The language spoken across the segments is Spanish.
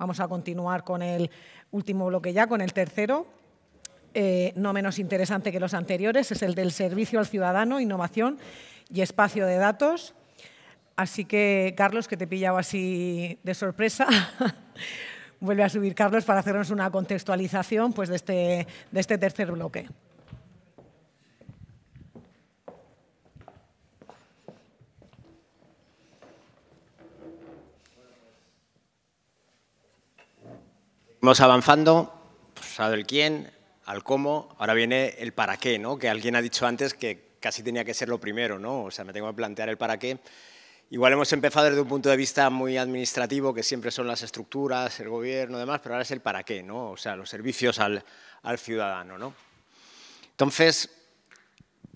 Vamos a continuar con el último bloque ya, con el tercero. Eh, no menos interesante que los anteriores, es el del servicio al ciudadano, innovación y espacio de datos. Así que, Carlos, que te he pillado así de sorpresa, vuelve a subir Carlos para hacernos una contextualización pues, de este, este tercer bloque. Vamos avanzando, pues, quién, al cómo, ahora viene el para qué, ¿no? que alguien ha dicho antes que casi tenía que ser lo primero, ¿no? o sea, me tengo que plantear el para qué. Igual hemos empezado desde un punto de vista muy administrativo, que siempre son las estructuras, el gobierno y demás, pero ahora es el para qué, ¿no? o sea, los servicios al, al ciudadano. ¿no? Entonces,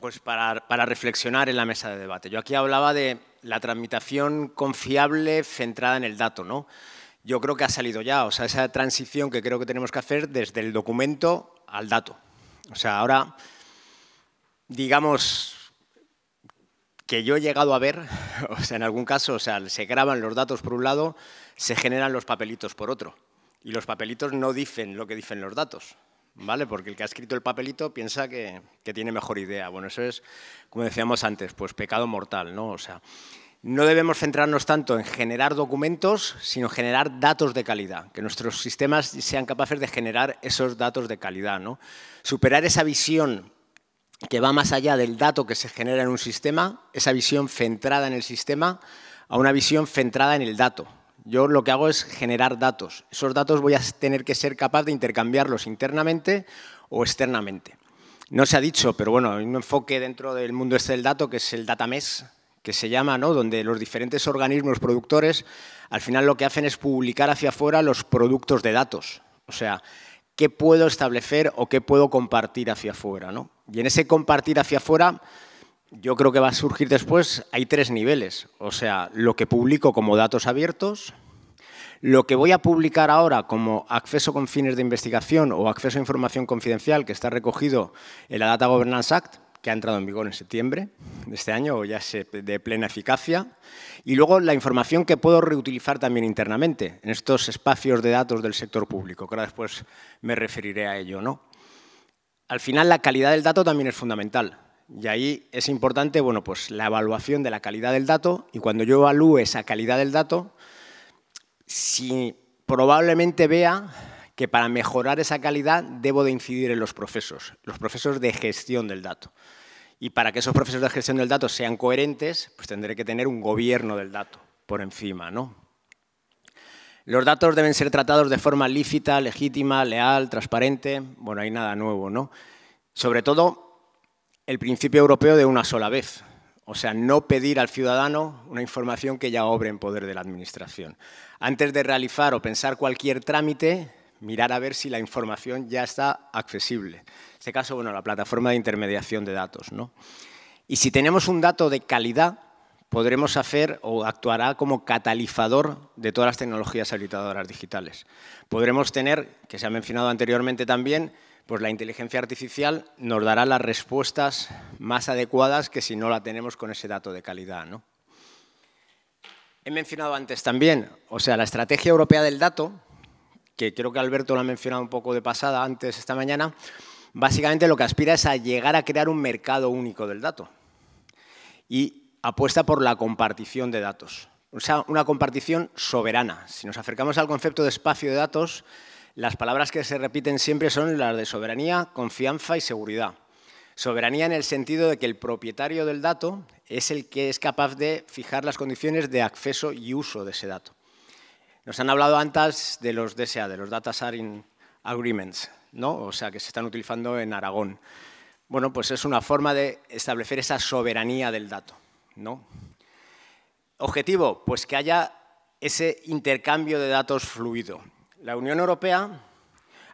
pues para, para reflexionar en la mesa de debate. Yo aquí hablaba de la tramitación confiable centrada en el dato, ¿no? yo creo que ha salido ya. O sea, esa transición que creo que tenemos que hacer desde el documento al dato. O sea, ahora, digamos que yo he llegado a ver, o sea, en algún caso, o sea, se graban los datos por un lado, se generan los papelitos por otro. Y los papelitos no dicen lo que dicen los datos, ¿vale? Porque el que ha escrito el papelito piensa que, que tiene mejor idea. Bueno, eso es, como decíamos antes, pues pecado mortal, ¿no? O sea, no debemos centrarnos tanto en generar documentos, sino generar datos de calidad, que nuestros sistemas sean capaces de generar esos datos de calidad. ¿no? Superar esa visión que va más allá del dato que se genera en un sistema, esa visión centrada en el sistema, a una visión centrada en el dato. Yo lo que hago es generar datos. Esos datos voy a tener que ser capaz de intercambiarlos internamente o externamente. No se ha dicho, pero bueno, hay un enfoque dentro del mundo este del dato que es el data mesh, que se llama, ¿no? donde los diferentes organismos productores al final lo que hacen es publicar hacia afuera los productos de datos. O sea, qué puedo establecer o qué puedo compartir hacia afuera. ¿no? Y en ese compartir hacia afuera, yo creo que va a surgir después, hay tres niveles. O sea, lo que publico como datos abiertos, lo que voy a publicar ahora como acceso con fines de investigación o acceso a información confidencial que está recogido en la Data Governance Act, que ha entrado en vigor en septiembre de este año, o ya se de plena eficacia, y luego la información que puedo reutilizar también internamente en estos espacios de datos del sector público, que ahora después me referiré a ello. ¿no? Al final, la calidad del dato también es fundamental. Y ahí es importante bueno, pues, la evaluación de la calidad del dato y cuando yo evalúe esa calidad del dato, si probablemente vea que para mejorar esa calidad debo de incidir en los procesos, los procesos de gestión del dato. Y para que esos procesos de gestión del dato sean coherentes, pues tendré que tener un gobierno del dato por encima, ¿no? Los datos deben ser tratados de forma lícita, legítima, leal, transparente. Bueno, hay nada nuevo, ¿no? Sobre todo, el principio europeo de una sola vez. O sea, no pedir al ciudadano una información que ya obre en poder de la Administración. Antes de realizar o pensar cualquier trámite, mirar a ver si la información ya está accesible. En este caso, bueno, la plataforma de intermediación de datos. ¿no? Y si tenemos un dato de calidad, podremos hacer o actuará como catalizador de todas las tecnologías habilitadoras digitales. Podremos tener, que se ha mencionado anteriormente también, pues la inteligencia artificial nos dará las respuestas más adecuadas que si no la tenemos con ese dato de calidad. ¿no? He mencionado antes también, o sea, la estrategia europea del dato que creo que Alberto lo ha mencionado un poco de pasada antes esta mañana, básicamente lo que aspira es a llegar a crear un mercado único del dato y apuesta por la compartición de datos. O sea, una compartición soberana. Si nos acercamos al concepto de espacio de datos, las palabras que se repiten siempre son las de soberanía, confianza y seguridad. Soberanía en el sentido de que el propietario del dato es el que es capaz de fijar las condiciones de acceso y uso de ese dato. Nos han hablado antes de los DSA, de los Data Sharing Agreements, ¿no? o sea, que se están utilizando en Aragón. Bueno, pues es una forma de establecer esa soberanía del dato. ¿no? Objetivo, pues que haya ese intercambio de datos fluido. La Unión Europea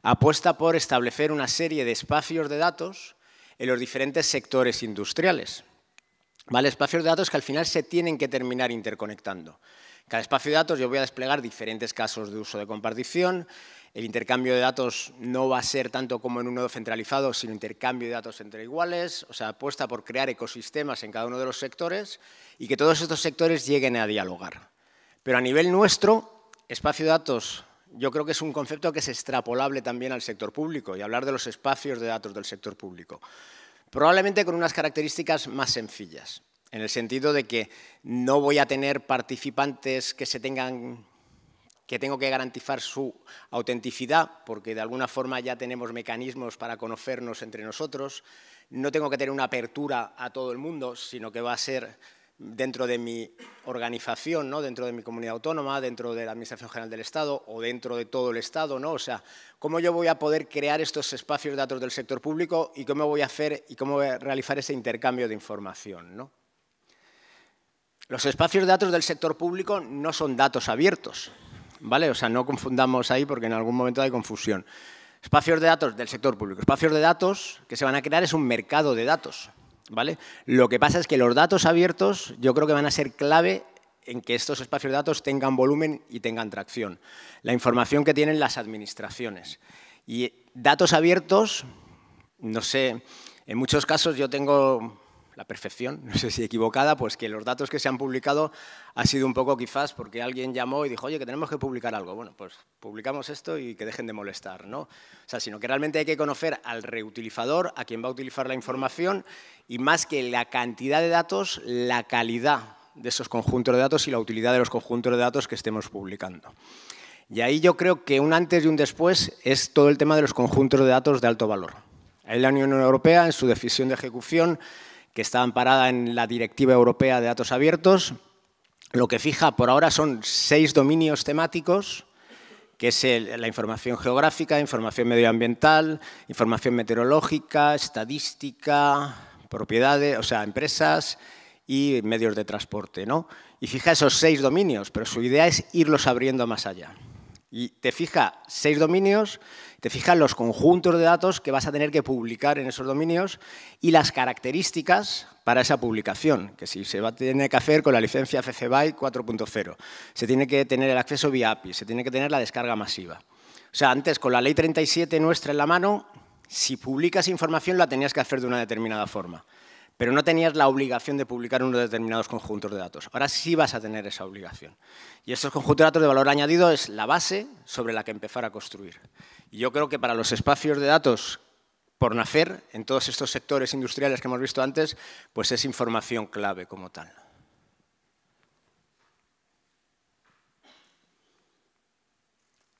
apuesta por establecer una serie de espacios de datos en los diferentes sectores industriales. Espacios de datos que al final se tienen que terminar interconectando. Cada espacio de datos yo voy a desplegar diferentes casos de uso de compartición. El intercambio de datos no va a ser tanto como en un nodo centralizado, sino intercambio de datos entre iguales, o sea, apuesta por crear ecosistemas en cada uno de los sectores y que todos estos sectores lleguen a dialogar. Pero a nivel nuestro, espacio de datos yo creo que es un concepto que es extrapolable también al sector público y hablar de los espacios de datos del sector público. Probablemente con unas características más sencillas en el sentido de que no voy a tener participantes que se tengan que tengo que garantizar su autenticidad, porque de alguna forma ya tenemos mecanismos para conocernos entre nosotros. No tengo que tener una apertura a todo el mundo, sino que va a ser dentro de mi organización, dentro de mi comunidad autónoma, dentro de la Administración General del Estado o dentro de todo el Estado. ¿no? O sea, ¿cómo yo voy a poder crear estos espacios de datos del sector público y cómo voy a hacer y cómo voy a realizar ese intercambio de información? ¿no? Los espacios de datos del sector público no son datos abiertos, ¿vale? O sea, no confundamos ahí porque en algún momento hay confusión. Espacios de datos del sector público. Espacios de datos que se van a crear es un mercado de datos, ¿vale? Lo que pasa es que los datos abiertos yo creo que van a ser clave en que estos espacios de datos tengan volumen y tengan tracción. La información que tienen las administraciones. Y datos abiertos, no sé, en muchos casos yo tengo la perfección, no sé si equivocada, pues que los datos que se han publicado ha sido un poco quizás porque alguien llamó y dijo, oye, que tenemos que publicar algo. Bueno, pues publicamos esto y que dejen de molestar, ¿no? O sea, sino que realmente hay que conocer al reutilizador, a quien va a utilizar la información y más que la cantidad de datos, la calidad de esos conjuntos de datos y la utilidad de los conjuntos de datos que estemos publicando. Y ahí yo creo que un antes y un después es todo el tema de los conjuntos de datos de alto valor. Ahí la Unión Europea, en su decisión de ejecución, que está amparada en la Directiva Europea de Datos Abiertos. Lo que fija por ahora son seis dominios temáticos, que es la información geográfica, información medioambiental, información meteorológica, estadística, propiedades, o sea, empresas y medios de transporte. ¿no? Y fija esos seis dominios, pero su idea es irlos abriendo más allá. Y te fija seis dominios te fijas los conjuntos de datos que vas a tener que publicar en esos dominios y las características para esa publicación, que si se va a tener que hacer con la licencia CC BY 4.0. Se tiene que tener el acceso vía API, se tiene que tener la descarga masiva. O sea, antes con la ley 37 nuestra en la mano, si publicas información la tenías que hacer de una determinada forma pero no tenías la obligación de publicar unos determinados conjuntos de datos. Ahora sí vas a tener esa obligación. Y estos conjuntos de datos de valor añadido es la base sobre la que empezar a construir yo creo que para los espacios de datos por nacer en todos estos sectores industriales que hemos visto antes, pues es información clave como tal.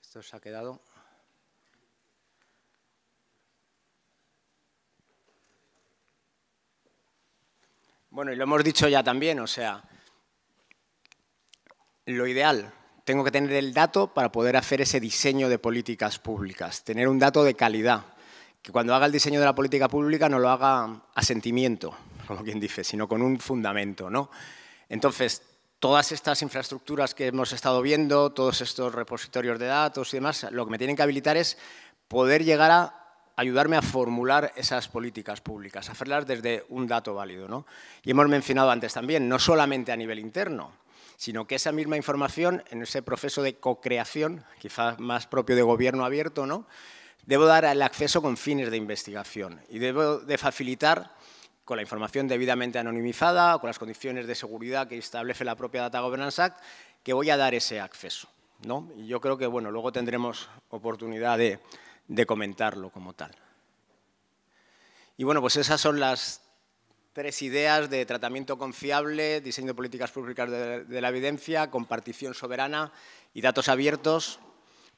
Esto se ha quedado. Bueno, y lo hemos dicho ya también, o sea, lo ideal tengo que tener el dato para poder hacer ese diseño de políticas públicas, tener un dato de calidad, que cuando haga el diseño de la política pública no lo haga a sentimiento, como quien dice, sino con un fundamento. ¿no? Entonces, todas estas infraestructuras que hemos estado viendo, todos estos repositorios de datos y demás, lo que me tienen que habilitar es poder llegar a ayudarme a formular esas políticas públicas, hacerlas desde un dato válido. Y hemos mencionado antes también, no solamente a nivel interno, sino que esa misma información, en ese proceso de co-creación, quizás más propio de gobierno abierto, ¿no? debo dar el acceso con fines de investigación y debo de facilitar con la información debidamente anonimizada, con las condiciones de seguridad que establece la propia Data Governance Act, que voy a dar ese acceso. ¿no? Y yo creo que bueno, luego tendremos oportunidad de comentarlo como tal. Y bueno, pues esas son las tres ideas de tratamiento confiable, diseño de políticas públicas de, la evidencia, compartición soberana y datos abiertos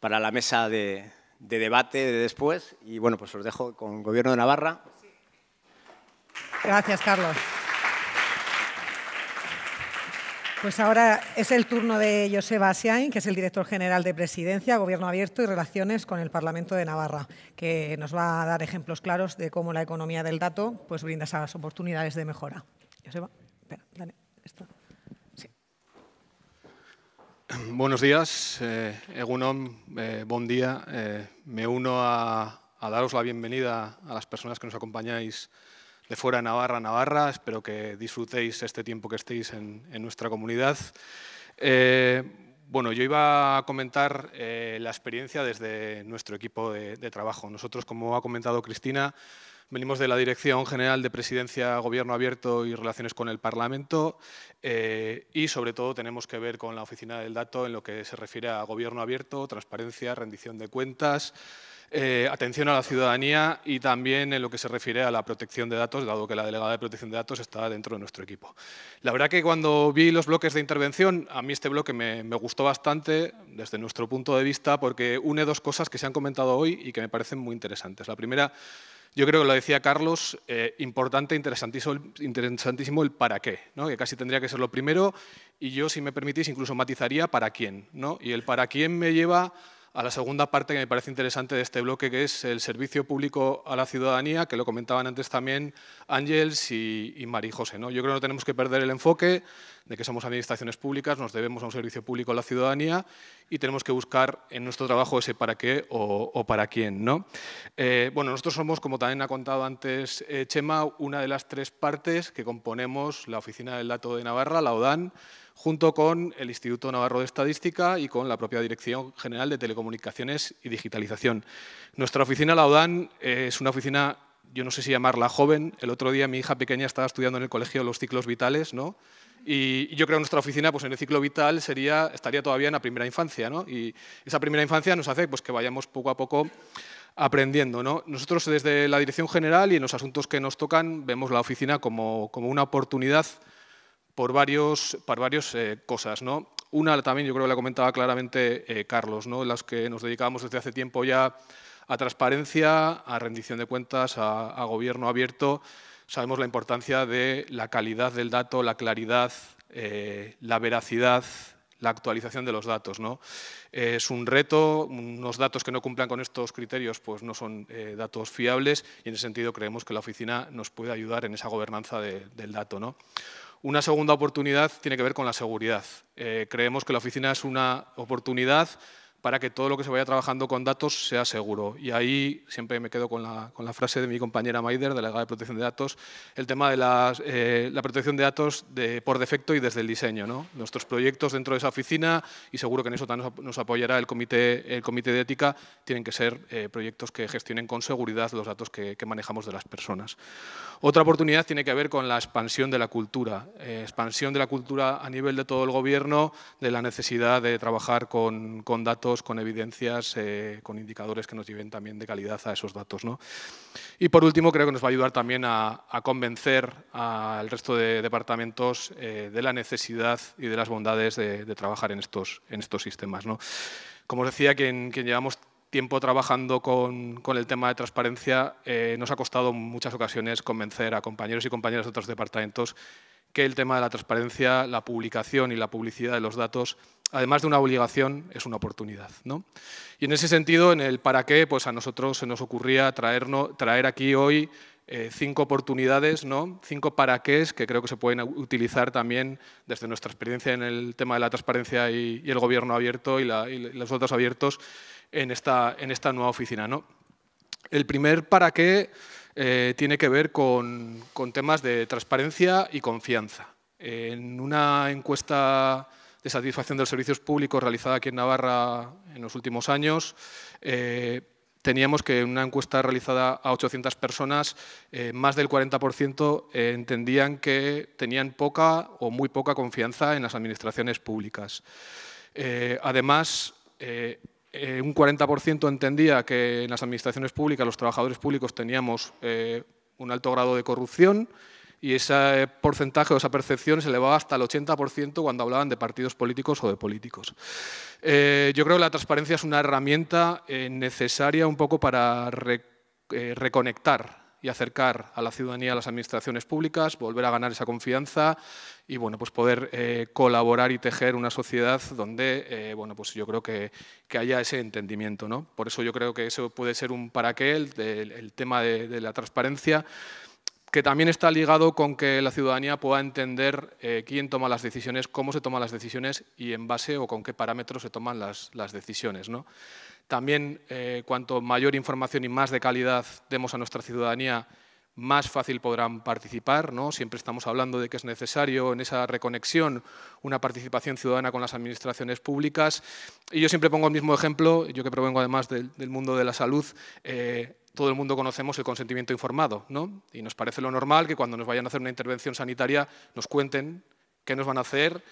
para la mesa de, debate de después. Y bueno, pues os dejo con Gobierno de Navarra. Gracias, Carlos. Pues ahora es el turno de Joseba Asiain, que es el director general de Presidencia, Gobierno Abierto y Relaciones con el Parlamento de Navarra, que nos va a dar ejemplos claros de cómo la economía del dato pues, brinda esas oportunidades de mejora. Joseba, dale, esto. Buenos días, buen eh, eh, día. Eh, me uno a, a daros la bienvenida a las personas que nos acompañáis de fuera Navarra Navarra. Espero que disfrutéis este tiempo que estéis en, nuestra comunidad. Eh, bueno, yo iba a comentar eh, la experiencia desde nuestro equipo de, trabajo. Nosotros, como ha comentado Cristina, Venimos de la Dirección General de Presidencia, Gobierno Abierto y Relaciones con el Parlamento eh, y sobre todo tenemos que ver con la Oficina del Dato en lo que se refiere a Gobierno Abierto, transparencia, rendición de cuentas, eh, atención a la ciudadanía y también en lo que se refiere a la protección de datos, dado que la delegada de protección de datos está dentro de nuestro equipo. La verdad que cuando vi los bloques de intervención, a mí este bloque me, gustó bastante desde nuestro punto de vista porque une dos cosas que se han comentado hoy y que me parecen muy interesantes. La primera, yo creo que lo decía Carlos, eh, importante, interesantísimo, interesantísimo, el para qué, que casi tendría que ser lo primero y yo, si me permitís, incluso matizaría para quién. Y el para quién me lleva a la segunda parte que me parece interesante de este bloque, que es el servicio público a la ciudadanía, que lo comentaban antes también Ángels y, y María José. ¿no? Yo creo que no tenemos que perder el enfoque de que somos administraciones públicas, nos debemos a un servicio público a la ciudadanía y tenemos que buscar en nuestro trabajo ese para qué o, para quién. ¿no? Eh, bueno, nosotros somos, como también ha contado antes eh, Chema, una de las tres partes que componemos la Oficina del Dato de Navarra, la ODAN, junto con el Instituto Navarro de Estadística y con la propia Dirección General de Telecomunicaciones y Digitalización. Nuestra oficina, la ODAN, es una oficina, yo no sé si llamarla joven, el otro día mi hija pequeña estaba estudiando en el colegio los ciclos vitales, ¿no? Y yo creo que nuestra oficina, pues en el ciclo vital, sería, estaría todavía en la primera infancia. ¿no? Y esa primera infancia nos hace pues, que vayamos poco a poco aprendiendo. ¿no? Nosotros desde la Dirección General y en los asuntos que nos tocan, vemos la oficina como, como una oportunidad por varias por varios, eh, cosas. ¿no? Una también, yo creo que la comentaba claramente eh, Carlos, ¿no? las que nos dedicamos desde hace tiempo ya a transparencia, a rendición de cuentas, a, gobierno abierto. Sabemos la importancia de la calidad del dato, la claridad, eh, la veracidad, la actualización de los datos. ¿no? es un reto, unos datos que no cumplan con estos criterios pues no son datos fiables y en ese sentido creemos que la oficina nos puede ayudar en esa gobernanza del dato. ¿no? Una segunda oportunidad tiene que ver con la seguridad. Eh, creemos que la oficina es una oportunidad para que todo lo que se vaya trabajando con datos sea seguro. Y ahí siempre me quedo con la, con la frase de mi compañera Maider, delegada de protección de datos, el tema de eh, la protección de datos por defecto y desde el diseño. Nuestros proyectos dentro de esa oficina, y seguro que en eso también nos apoyará el comité, el comité de ética, tienen que ser eh, proyectos que gestionen con seguridad los datos que, manejamos de las personas. Otra oportunidad tiene que ver con la expansión de la cultura. Eh, expansión de la cultura a nivel de todo el gobierno, de la necesidad de trabajar con datos con evidencias, eh, con indicadores que nos lleven también de calidad a esos datos. Y por último, creo que nos va a ayudar también a, convencer al resto de departamentos eh, de la necesidad y de las bondades de, trabajar en estos, en estos sistemas. Como os decía, quien, llevamos tiempo trabajando con, el tema de transparencia, eh, nos ha costado en muchas ocasiones convencer a compañeros y compañeras de otros departamentos que el tema de la transparencia, la publicación y la publicidad de los datos además de una obligación, es una oportunidad. Y en ese sentido, en el para qué, pues a nosotros se nos ocurría traernos, traer aquí hoy eh, cinco oportunidades, ¿no? cinco para qué que creo que se pueden utilizar también desde nuestra experiencia en el tema de la transparencia y, el gobierno abierto y, los datos abiertos en esta, en esta nueva oficina. ¿no? El primer para qué eh, tiene que ver con, con, temas de transparencia y confianza. En una encuesta de satisfacción de los servicios públicos realizada aquí en Navarra en los últimos años, eh, teníamos que en una encuesta realizada a 800 personas, eh, más del 40% eh, entendían que tenían poca o muy poca confianza en las administraciones públicas. además, un 40% entendía que en las administraciones públicas los trabajadores públicos teníamos un alto grado de corrupción y ese eh, porcentaje o esa percepción se elevaba hasta el 80% cuando hablaban de partidos políticos o de políticos. Eh, yo creo que la transparencia es una herramienta eh, necesaria un poco para reconectar y acercar a la ciudadanía a las administraciones públicas, volver a ganar esa confianza y bueno, pues poder colaborar y tejer una sociedad donde bueno, pues yo creo que, que, haya ese entendimiento. ¿no? Por eso yo creo que eso puede ser un para qué, el, tema de, de la transparencia que también está ligado con que la ciudadanía pueda entender eh, quién toma las decisiones, cómo se toman las decisiones y en base o con qué parámetros se toman las, decisiones. ¿no? También, eh, cuanto mayor información y más de calidad demos a nuestra ciudadanía, más fácil podrán participar. ¿no? Siempre estamos hablando de que es necesario en esa reconexión una participación ciudadana con las administraciones públicas. Y yo siempre pongo el mismo ejemplo, yo que provengo además del, mundo de la salud, eh, todo el mundo conocemos el consentimiento informado, ¿no? Y nos parece lo normal que cuando nos vayan a hacer una intervención sanitaria nos cuenten qué nos van a hacer,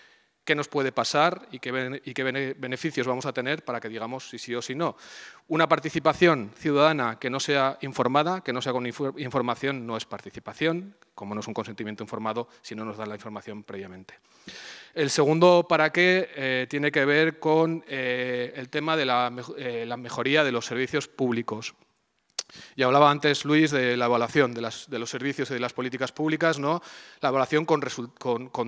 qué nos puede pasar y qué, beneficios vamos a tener para que digamos si sí o si no. Una participación ciudadana que no sea informada, que no sea con información, no es participación, como no es un consentimiento informado si no nos dan la información previamente. El segundo para qué eh, tiene que ver con eh, el tema de eh, la mejoría de los servicios públicos. Y hablaba antes Luis de la evaluación de, los servicios y de las políticas públicas, ¿no? la evaluación con,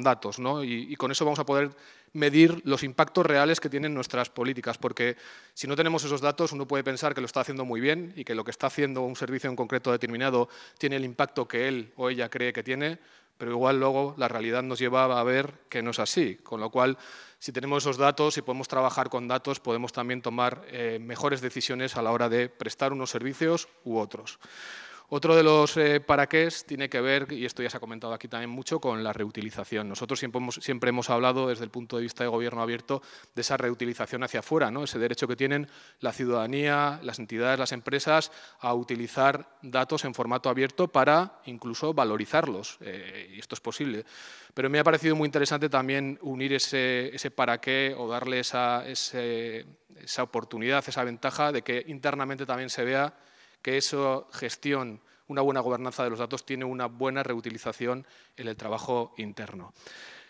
datos, y, con eso vamos a poder medir los impactos reales que tienen nuestras políticas, porque si no tenemos esos datos uno puede pensar que lo está haciendo muy bien y que lo que está haciendo un servicio en concreto determinado tiene el impacto que él o ella cree que tiene, pero igual luego la realidad nos llevaba a ver que no es así, con lo cual si tenemos esos datos y podemos trabajar con datos, podemos también tomar eh, mejores decisiones a la hora de prestar unos servicios u otros. Otro de los paraqués eh, para qué tiene que ver, y esto ya se ha comentado aquí también mucho, con la reutilización. Nosotros siempre hemos, siempre hemos hablado desde el punto de vista de gobierno abierto de esa reutilización hacia afuera, ¿no? ese derecho que tienen la ciudadanía, las entidades, las empresas a utilizar datos en formato abierto para incluso valorizarlos. Eh, y esto es posible. Pero me ha parecido muy interesante también unir ese, ese para qué o darle esa oportunidad, esa ventaja de que internamente también se vea que esa gestión, una buena gobernanza de los datos tiene una buena reutilización en el trabajo interno.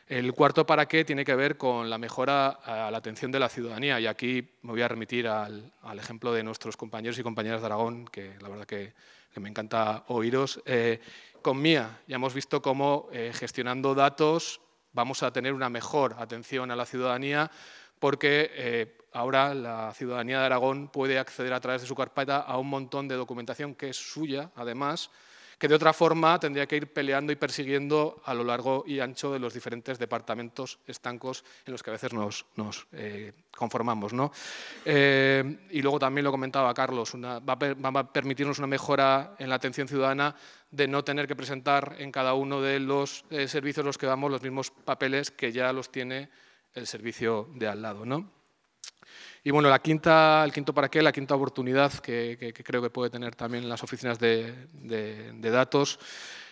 El cuarto para qué tiene que ver con la mejora a la atención de la ciudadanía y aquí me voy a remitir al, ejemplo de nuestros compañeros y compañeras de Aragón, que la verdad que, me encanta oíros. Eh, con Mía ya hemos visto cómo eh, gestionando datos vamos a tener una mejor atención a la ciudadanía porque eh, ahora la ciudadanía de Aragón puede acceder a través de su carpeta a un montón de documentación que es suya, además, que de otra forma tendría que ir peleando y persiguiendo a lo largo y ancho de los diferentes departamentos estancos en los que a veces nos, eh, conformamos. ¿no? Eh, y luego también lo comentaba Carlos, va, a, permitirnos una mejora en la atención ciudadana de no tener que presentar en cada uno de los eh, servicios los que damos los mismos papeles que ya los tiene el servicio de al lado. ¿no? Y bueno, la quinta, el quinto para qué, la quinta oportunidad que, creo que puede tener también las oficinas de, datos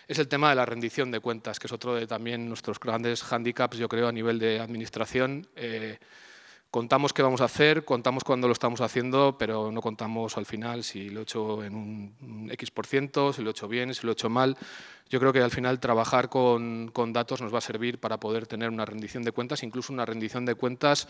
es el tema de la rendición de cuentas, que es otro de también nuestros grandes hándicaps, yo creo, a nivel de administración. Eh, contamos qué vamos a hacer, contamos cuándo lo estamos haciendo, pero no contamos al final si lo he hecho en un X%, por ciento, si lo he hecho bien, si lo he hecho mal. Yo creo que al final trabajar con, datos nos va a servir para poder tener una rendición de cuentas, incluso una rendición de cuentas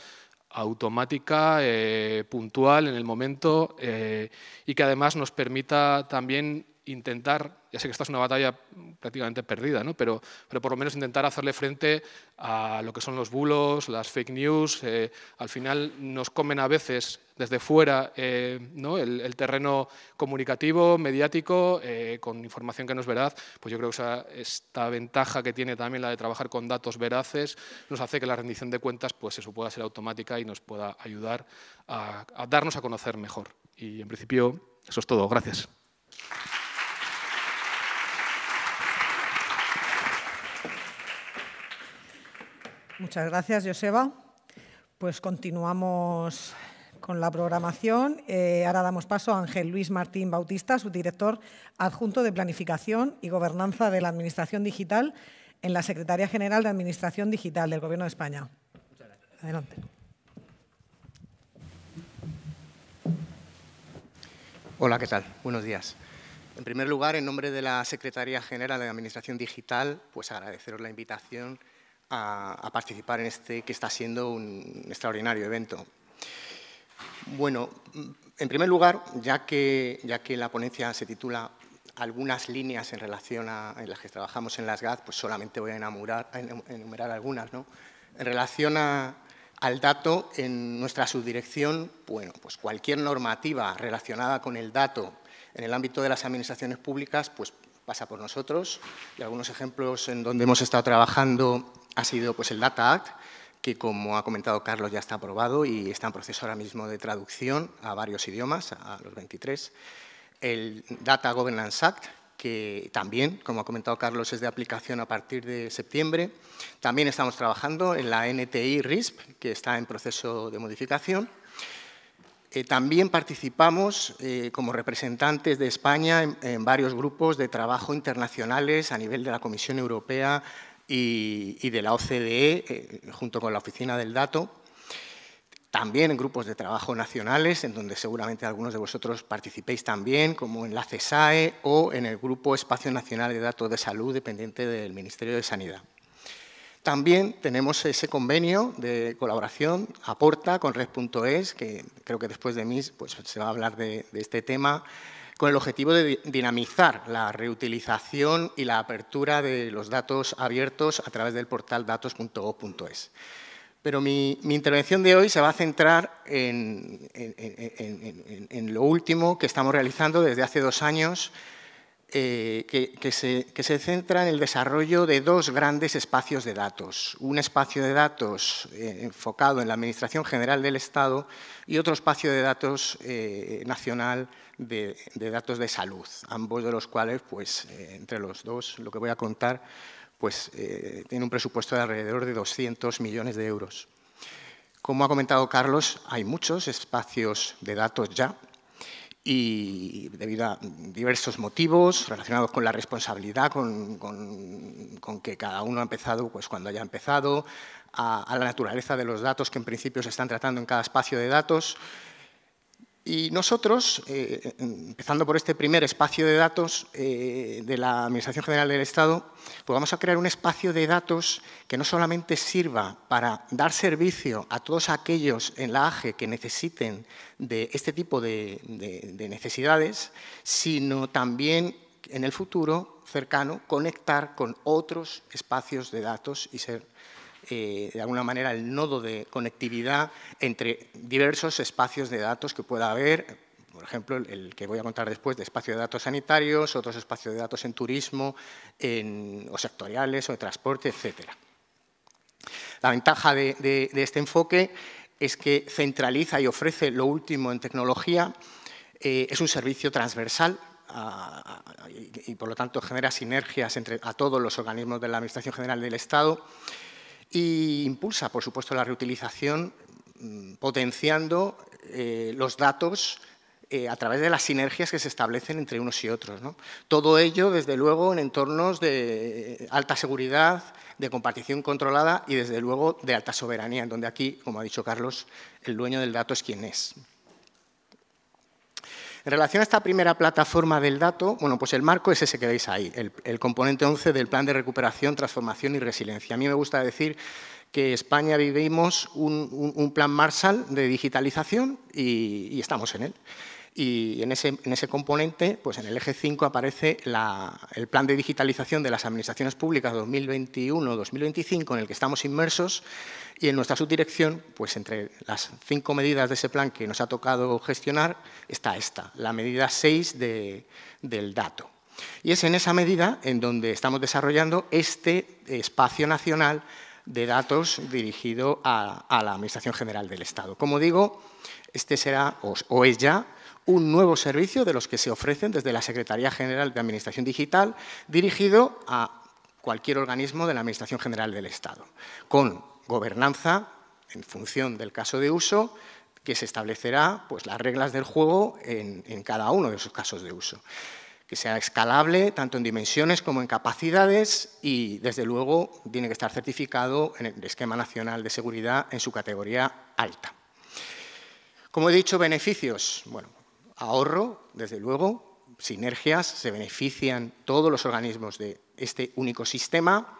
automática, eh, puntual, en el momento, eh, y que además nos permita también intentar, ya sé que esta es una batalla prácticamente perdida, ¿no? pero, pero por lo menos intentar hacerle frente a lo que son los bulos, las fake news. Eh, al final nos comen a veces desde fuera eh, ¿no? el, terreno comunicativo, mediático, eh, con información que no es veraz. Pues yo creo que esa, esta ventaja que tiene también la de trabajar con datos veraces nos hace que la rendición de cuentas pues eso pueda ser automática y nos pueda ayudar a, a darnos a conocer mejor. Y en principio eso es todo. Gracias. Muchas gracias, Joseba. Pues continuamos con la programación. Eh, ahora damos paso a Ángel Luis Martín Bautista, subdirector adjunto de Planificación y Gobernanza de la Administración Digital en la Secretaría General de Administración Digital del Gobierno de España. Muchas gracias. Adelante. Hola, ¿qué tal? Buenos días. En primer lugar, en nombre de la Secretaría General de Administración Digital, pues agradeceros la invitación a, participar en este que está siendo un extraordinario evento. Bueno, en primer lugar, ya que, ya que la ponencia se titula algunas líneas en relación a en las que trabajamos en las GAD, pues solamente voy a enumerar, enumerar algunas. ¿no? En relación al dato, en nuestra subdirección, bueno, pues cualquier normativa relacionada con el dato en el ámbito de las administraciones públicas, pues pasa por nosotros. Y algunos ejemplos en donde hemos estado trabajando ha sido pues, el Data Act, que como ha comentado Carlos ya está aprobado y está en proceso ahora mismo de traducción a varios idiomas, a los 23. El Data Governance Act, que también, como ha comentado Carlos, es de aplicación a partir de septiembre. También estamos trabajando en la NTI RISP, que está en proceso de modificación. Eh, también participamos eh, como representantes de España en varios grupos de trabajo internacionales a nivel de la Comisión Europea, y, de la OCDE, eh, junto con la Oficina del Dato, también en grupos de trabajo nacionales, en donde seguramente algunos de vosotros participéis también, como en la CESAE o en el Grupo Espacio Nacional de Datos de Salud, dependiente del Ministerio de Sanidad. También tenemos ese convenio de colaboración, aporta con red.es, e que creo que después de mí pues, se va a hablar de, de este tema, con el objetivo de dinamizar la reutilización y la apertura de los datos abiertos a través del portal datos.o.es. Pero mi, intervención de hoy se va a centrar en, lo último que estamos realizando desde hace dos años eh, que, se, centra en el desarrollo de dos grandes espacios de datos. Un espacio de datos eh, enfocado en la Administración General del Estado y otro espacio de datos eh, nacional de, datos de salud, ambos de los cuales, pues, entre los dos, lo que voy a contar, pues, tiene un presupuesto de alrededor de 200 millones de euros. Como ha comentado Carlos, hay muchos espacios de datos ya, y debido a diversos motivos relacionados con la responsabilidad con, que cada uno ha empezado pues, cuando haya empezado, a la naturaleza de los datos que en principio se están tratando en cada espacio de datos, y nosotros, eh, empezando por este primer espacio de datos eh, de la Administración General del Estado, pues vamos a crear un espacio de datos que no solamente sirva para dar servicio a todos aquellos en la AGE que necesiten de este tipo de, de necesidades, sino también en el futuro cercano conectar con otros espacios de datos y ser eh, de alguna manera, el nodo de conectividad entre diversos espacios de datos que pueda haber, por ejemplo, el, que voy a contar después, de espacio de datos sanitarios, otros espacios de datos en turismo, en, o sectoriales, o de transporte, etcétera. La ventaja de, este enfoque es que centraliza y ofrece lo último en tecnología, eh, es un servicio transversal y, por lo tanto genera sinergias entre a todos los organismos de la Administración General del Estado y impulsa, por supuesto, la reutilización mm, potenciando eh, los datos eh, a través de las sinergias que se establecen entre unos y otros. Todo ello, desde luego, en entornos de alta seguridad, de compartición controlada y, desde luego, de alta soberanía, en donde aquí, como ha dicho Carlos, el dueño del dato es quien es. En relación a esta primera plataforma del dato, bueno, pues el marco es ese que veis ahí, el, componente 11 del Plan de Recuperación, Transformación y Resiliencia. A mí me gusta decir que España vivimos un, plan Marshall de digitalización y estamos en él. Y en ese, componente, pues en el eje 5 aparece el plan de digitalización de las administraciones públicas 2021-2025 en el que estamos inmersos y en nuestra subdirección, pues entre las cinco medidas de ese plan que nos ha tocado gestionar, está esta, la medida 6 del dato. Y es en esa medida en donde estamos desarrollando este espacio nacional de datos dirigido a, la Administración General del Estado. Como digo, este será o es ya un nuevo servicio de los que se ofrecen desde la Secretaría General de Administración Digital, dirigido a cualquier organismo de la Administración General del Estado, con gobernanza en función del caso de uso, que se establecerá pues, las reglas del juego en, en cada uno de esos casos de uso que sea escalable tanto en dimensiones como en capacidades y, desde luego, tiene que estar certificado en el esquema nacional de seguridad en su categoría alta. Como he dicho, beneficios. Bueno, ahorro, desde luego, sinergias, se benefician todos los organismos de este único sistema,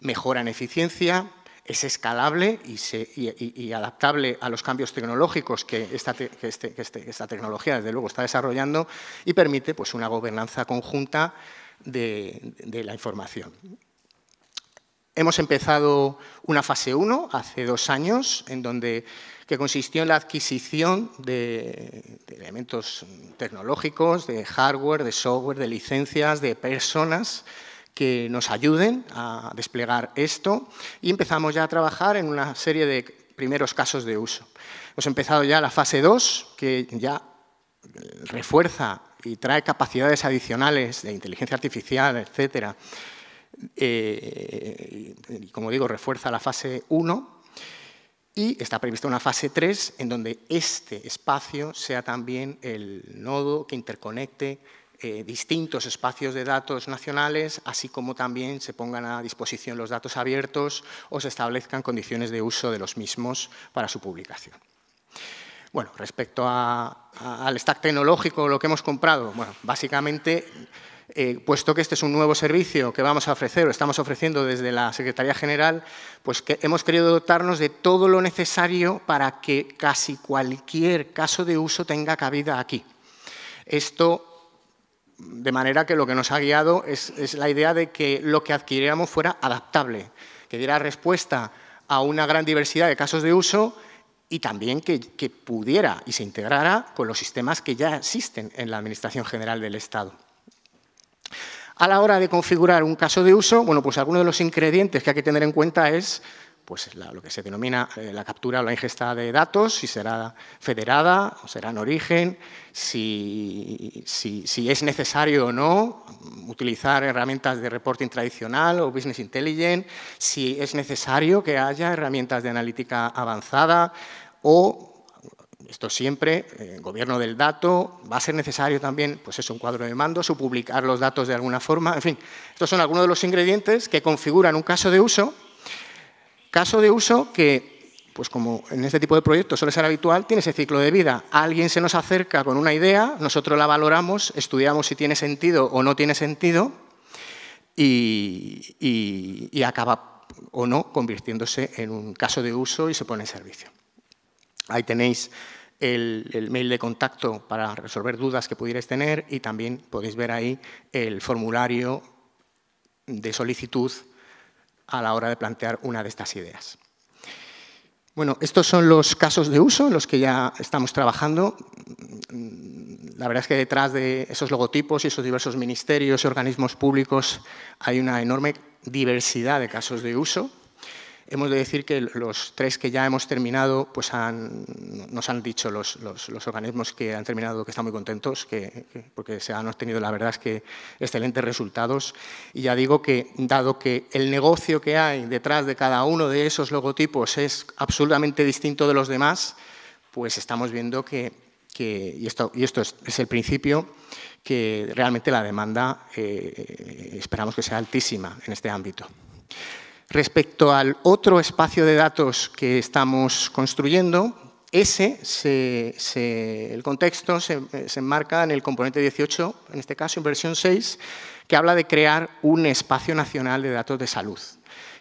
mejoran eficiencia, es escalable y, adaptable a los cambios tecnológicos este, este, que esta, tecnología, desde luego, está desarrollando y permite pues, una gobernanza conjunta de, de la información. Hemos empezado una fase 1 hace dos años, en donde que consistió en la adquisición de, elementos tecnológicos, de hardware, de software, de licencias, de personas que nos ayuden a desplegar esto y empezamos ya a trabajar en una serie de primeros casos de uso. Hemos empezado ya la fase 2, que ya refuerza y trae capacidades adicionales de inteligencia artificial, etcétera. Eh, y como digo, refuerza la fase 1 y está prevista una fase 3 en donde este espacio sea también el nodo que interconecte eh, distintos espacios de datos nacionales, así como también se pongan a disposición los datos abiertos o se establezcan condiciones de uso de los mismos para su publicación. Bueno, respecto al stack tecnológico, lo que hemos comprado, bueno, básicamente eh, puesto que este es un nuevo servicio que vamos a ofrecer o estamos ofreciendo desde la Secretaría General, pues hemos querido dotarnos de todo lo necesario para que casi cualquier caso de uso tenga cabida aquí. Esto de manera que lo que nos ha guiado es, la idea de que lo que adquiriéramos fuera adaptable, que diera respuesta a una gran diversidad de casos de uso y también que pudiera y se integrara con los sistemas que ya existen en la Administración General del Estado. A la hora de configurar un caso de uso, bueno, pues algunos de los ingredientes que hay que tener en cuenta es pues lo que se denomina eh, la captura o la ingesta de datos, si será federada o será en origen, si, si, si, es necesario o no utilizar herramientas de reporting tradicional o business intelligence, si es necesario que haya herramientas de analítica avanzada o esto siempre, eh, gobierno del dato, va a ser necesario también, pues es un cuadro de mandos, o publicar los datos de alguna forma, en fin. Estos son algunos de los ingredientes que configuran un caso de uso, caso de uso que, pues como en este tipo de proyectos suele ser habitual, tiene ese ciclo de vida. Alguien se nos acerca con una idea, nosotros la valoramos, estudiamos si tiene sentido o no tiene sentido y acaba o no convirtiéndose en un caso de uso y se pone en servicio. Ahí tenéis el, mail de contacto para resolver dudas que pudierais tener y también podéis ver ahí el formulario de solicitud a la hora de plantear una de estas ideas. Bueno, estos son los casos de uso en los que ya estamos trabajando. La verdad es que detrás de esos logotipos y esos diversos ministerios y organismos públicos hay una enorme diversidad de casos de uso hemos de decir que los tres que ya hemos terminado, pues nos han dicho los, organismos que han terminado que están muy contentos, que, porque se han obtenido, la verdad es que, excelentes resultados. Y ya digo que, dado que el negocio que hay detrás de cada uno de esos logotipos es absolutamente distinto de los demás, pues estamos viendo que, y esto, y esto es, el principio, que realmente la demanda eh, esperamos que sea altísima en este ámbito. Respecto al otro espacio de datos que estamos construyendo, ese, el contexto se, enmarca en el componente 18, en este caso en versión 6, que habla de crear un espacio nacional de datos de salud.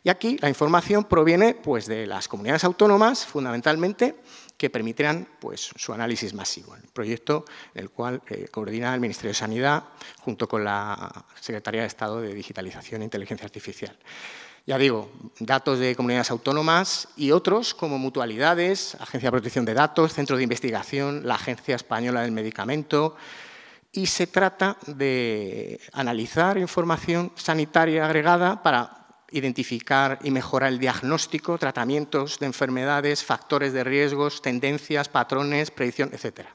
Y aquí la información proviene pues, de las comunidades autónomas, fundamentalmente, que permitirán pues, su análisis masivo. El proyecto en el cual eh, coordina el Ministerio de Sanidad junto con la Secretaría de Estado de Digitalización e Inteligencia Artificial. Ya digo, datos de comunidades autónomas y otros como mutualidades, Agencia de Protección de Datos, Centro de Investigación, la Agencia Española del Medicamento. Y se trata de analizar información sanitaria agregada para identificar y mejorar el diagnóstico, tratamientos de enfermedades, factores de riesgos, tendencias, patrones, predicción, etcétera.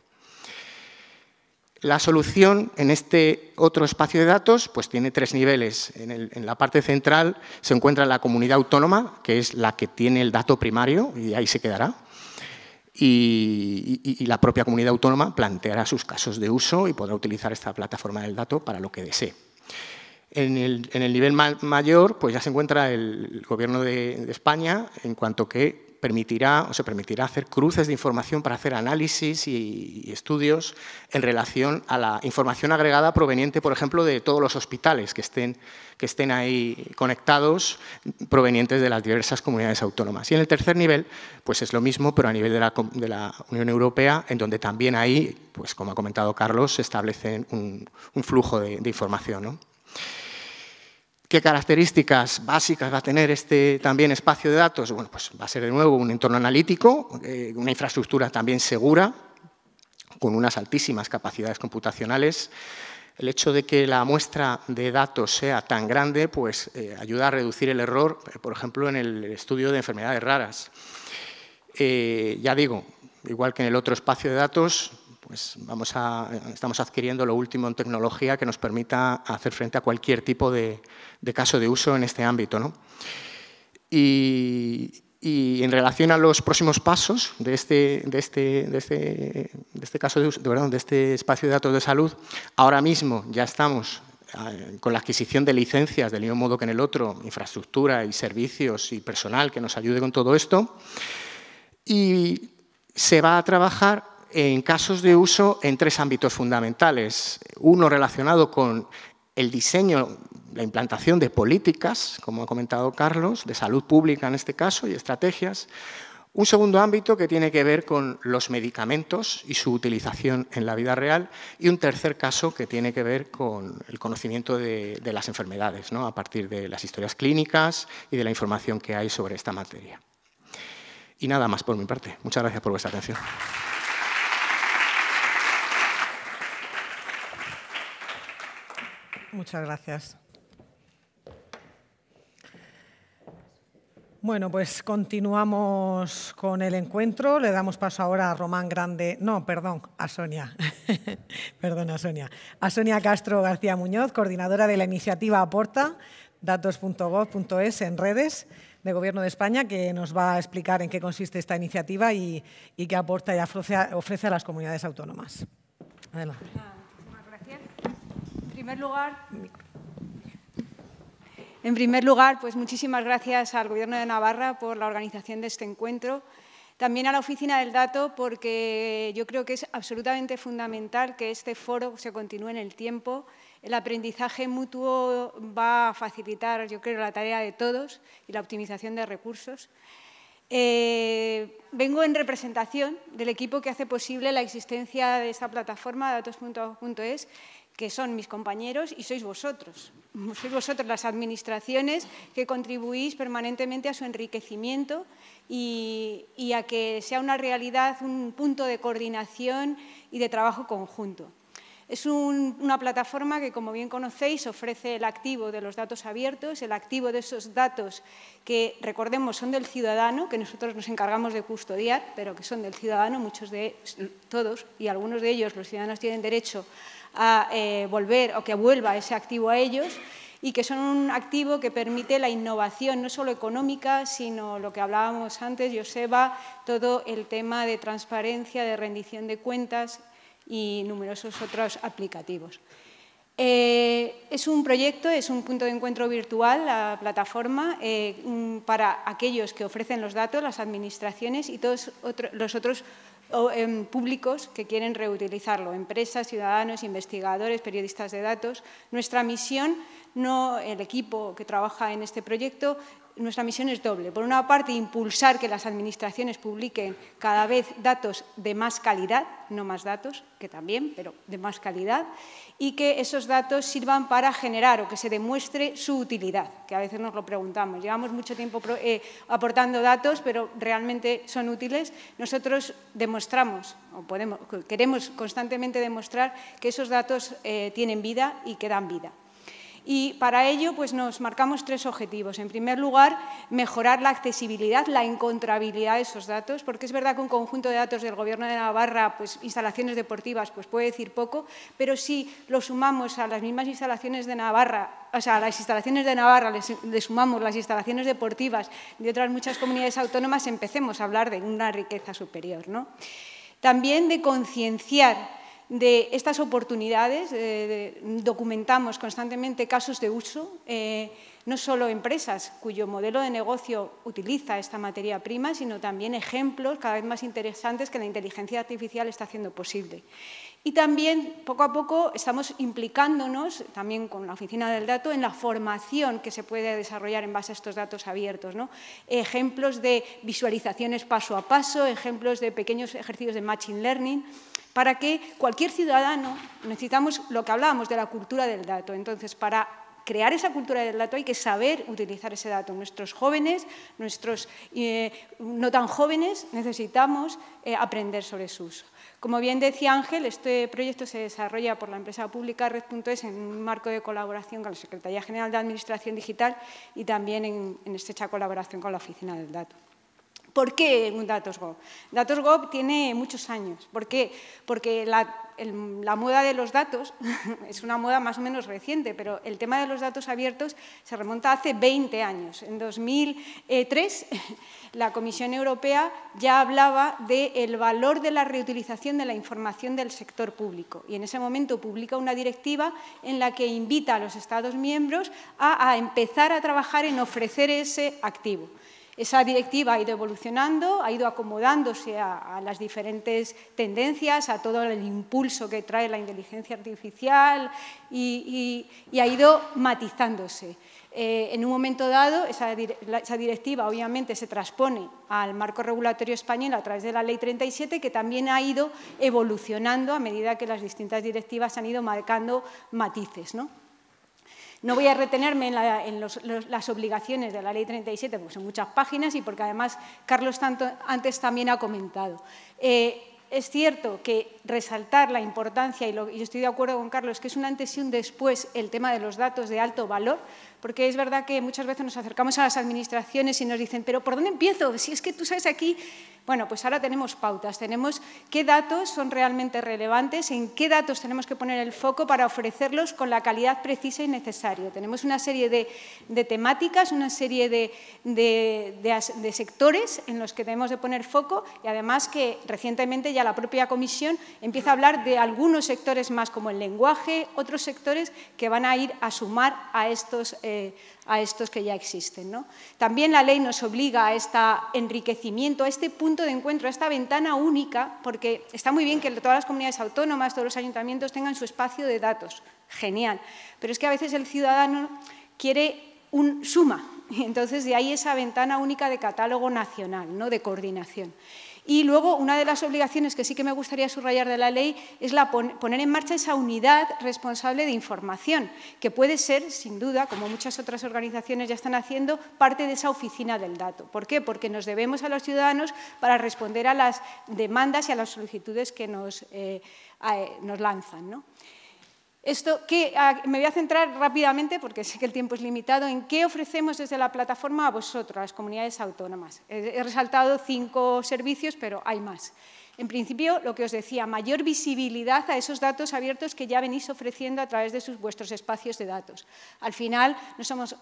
La solución en este otro espacio de datos pues tiene tres niveles. En, la parte central se encuentra la comunidad autónoma, que es la que tiene el dato primario y ahí se quedará. Y, la propia comunidad autónoma planteará sus casos de uso y podrá utilizar esta plataforma del dato para lo que desee. En el, nivel mayor pues ya se encuentra el, Gobierno de España, en cuanto que permitirá, o se permitirá hacer cruces de información para hacer análisis y, estudios en relación a la información agregada proveniente, por ejemplo, de todos los hospitales que estén, que estén ahí conectados, provenientes de las diversas comunidades autónomas. Y en el tercer nivel, pues es lo mismo, pero a nivel de la, Unión Europea, en donde también ahí, pues como ha comentado Carlos, se establece un, flujo de, de información. ¿no? ¿Qué características básicas va a tener este también espacio de datos? Bueno, pues va a ser de nuevo un entorno analítico, eh, una infraestructura también segura, con unas altísimas capacidades computacionales. El hecho de que la muestra de datos sea tan grande pues, eh, ayuda a reducir el error, eh, por ejemplo, en el estudio de enfermedades raras. ya digo, igual que en el otro espacio de datos, pues, vamos a, estamos adquiriendo lo último en tecnología que nos permita hacer frente a cualquier tipo de, caso de uso en este ámbito. Y, en relación a los próximos pasos de este, este, este, de este, caso de, de este espacio de datos de salud, ahora mismo ya estamos eh, con la adquisición de licencias, del mismo modo que en el otro, infraestructura y servicios y personal que nos ayude con todo esto. Y se va a trabajar en casos de uso en tres ámbitos fundamentales. Uno relacionado con el diseño, la implantación de políticas, como ha comentado Carlos, de salud pública en este caso y estrategias. Un segundo ámbito que tiene que ver con los medicamentos y su utilización en la vida real. Y un tercer caso que tiene que ver con el conocimiento de, las enfermedades, a partir de las historias clínicas y de la información que hay sobre esta materia. Y nada más por mi parte. Muchas gracias por vuestra atención. Muchas gracias. Bueno, pues continuamos con el encuentro. Le damos paso ahora a Román Grande, no, perdón, a Sonia. perdón, a Sonia. A Sonia Castro García Muñoz, coordinadora de la iniciativa Aporta, datos.gov.es en redes de Gobierno de España, que nos va a explicar en qué consiste esta iniciativa y, qué aporta y ofrece a las comunidades autónomas. Adelante en primer lugar, pues muchísimas gracias al Gobierno de Navarra por la organización de este encuentro. También a la Oficina del Dato, porque yo creo que es absolutamente fundamental que este foro se continúe en el tiempo. El aprendizaje mutuo va a facilitar, yo creo, la tarea de todos y la optimización de recursos. Eh, vengo en representación del equipo que hace posible la existencia de esta plataforma, datos.es, que son mis compañeros y sois vosotros. Sois vosotros las administraciones que contribuís permanentemente a su enriquecimiento y, a que sea una realidad un punto de coordinación y de trabajo conjunto. Es una plataforma que, como bien conocéis, ofrece el activo de los datos abiertos, el activo de esos datos que, recordemos, son del ciudadano, que nosotros nos encargamos de custodiar, pero que son del ciudadano, muchos de todos, y algunos de ellos los ciudadanos tienen derecho a eh, volver o que vuelva ese activo a ellos y que son un activo que permite la innovación, no solo económica, sino lo que hablábamos antes, Joseba, todo el tema de transparencia, de rendición de cuentas y numerosos otros aplicativos. Eh, es un proyecto, es un punto de encuentro virtual, la plataforma, eh, para aquellos que ofrecen los datos, las administraciones y todos los otros o, em, públicos que quieren reutilizarlo, empresas, ciudadanos, investigadores, periodistas de datos. Nuestra misión, no el equipo que trabaja en este proyecto, nuestra misión es doble. Por una parte, impulsar que las administraciones publiquen cada vez datos de más calidad, no más datos, que también, pero de más calidad, y que esos datos sirvan para generar o que se demuestre su utilidad, que a veces nos lo preguntamos. Llevamos mucho tiempo eh, aportando datos, pero realmente son útiles. Nosotros demostramos, o podemos, queremos constantemente demostrar que esos datos eh, tienen vida y que dan vida. Y para ello pues, nos marcamos tres objetivos. En primer lugar, mejorar la accesibilidad, la encontrabilidad de esos datos, porque es verdad que un conjunto de datos del Gobierno de Navarra, pues, instalaciones deportivas, pues puede decir poco, pero si lo sumamos a las mismas instalaciones de Navarra, o sea, a las instalaciones de Navarra le sumamos las instalaciones deportivas de otras muchas comunidades autónomas, empecemos a hablar de una riqueza superior. ¿no? También de concienciar de estas oportunidades. Eh, documentamos constantemente casos de uso, eh, no solo empresas cuyo modelo de negocio utiliza esta materia prima, sino también ejemplos cada vez más interesantes que la inteligencia artificial está haciendo posible. Y también, poco a poco, estamos implicándonos, también con la Oficina del Dato, en la formación que se puede desarrollar en base a estos datos abiertos. Ejemplos de visualizaciones paso a paso, ejemplos de pequeños ejercicios de Machine Learning, para que cualquier ciudadano, necesitamos lo que hablábamos de la cultura del dato. Entonces, para crear esa cultura del dato hay que saber utilizar ese dato. Nuestros jóvenes, nuestros eh, no tan jóvenes, necesitamos eh, aprender sobre su uso. Como bien decía Ángel, este proyecto se desarrolla por la empresa pública Red.es en un marco de colaboración con la Secretaría General de Administración Digital y también en, estrecha colaboración con la Oficina del Dato. ¿Por qué un Datos DatosGov tiene muchos años. ¿Por qué? Porque la, moda de los datos es una moda más o menos reciente, pero el tema de los datos abiertos se remonta hace 20 años. En 2003, la Comisión Europea ya hablaba del valor de la reutilización de la información del sector público y en ese momento publica una directiva en la que invita a los Estados miembros a empezar a trabajar en ofrecer ese activo. Esa directiva ha ido evolucionando, ha ido acomodándose a, las diferentes tendencias, a todo el impulso que trae la inteligencia artificial y, ha ido matizándose. Eh, en un momento dado, esa, esa, directiva obviamente se transpone al marco regulatorio español a través de la Ley 37, que también ha ido evolucionando a medida que las distintas directivas han ido marcando matices. ¿no? No voy a retenerme en, las obligaciones de la Ley 37 porque son muchas páginas y porque además Carlos tanto, antes también ha comentado. Eh, es cierto que resaltar la importancia, y, estoy de acuerdo con Carlos, que es un antes y un después el tema de los datos de alto valor, porque es verdad que muchas veces nos acercamos a las administraciones y nos dicen, pero ¿por dónde empiezo? Si es que tú sabes aquí, bueno, pues ahora tenemos pautas, tenemos qué datos son realmente relevantes, en qué datos tenemos que poner el foco para ofrecerlos con la calidad precisa y necesaria. Tenemos una serie de, temáticas, una serie de, sectores en los que tenemos de poner foco y además que recientemente ya la propia comisión empieza a hablar de algunos sectores más como el lenguaje, otros sectores que van a ir a sumar a estos eh, a estos que ya existen. ¿no? También la ley nos obliga a este enriquecimiento, a este punto de encuentro, a esta ventana única, porque está muy bien que todas las comunidades autónomas, todos los ayuntamientos tengan su espacio de datos, genial, pero es que a veces el ciudadano quiere un suma, y entonces de ahí esa ventana única de catálogo nacional, ¿no? de coordinación. Y luego, una de las obligaciones que sí que me gustaría subrayar de la ley es poner en marcha esa unidad responsable de información, que puede ser, sin duda, como muchas otras organizaciones ya están haciendo, parte de esa oficina del dato. ¿Por qué? Porque nos debemos a los ciudadanos para responder a las demandas y a las solicitudes que nos, eh, eh, nos lanzan. ¿no? Esto, me voy a centrar rápidamente, porque sé que el tiempo es limitado, en qué ofrecemos desde la plataforma a vosotros, a las comunidades autónomas. He resaltado cinco servicios, pero hay más. En principio, lo que os decía, mayor visibilidad a esos datos abiertos que ya venís ofreciendo a través de vuestros espacios de datos. Al final, no somos,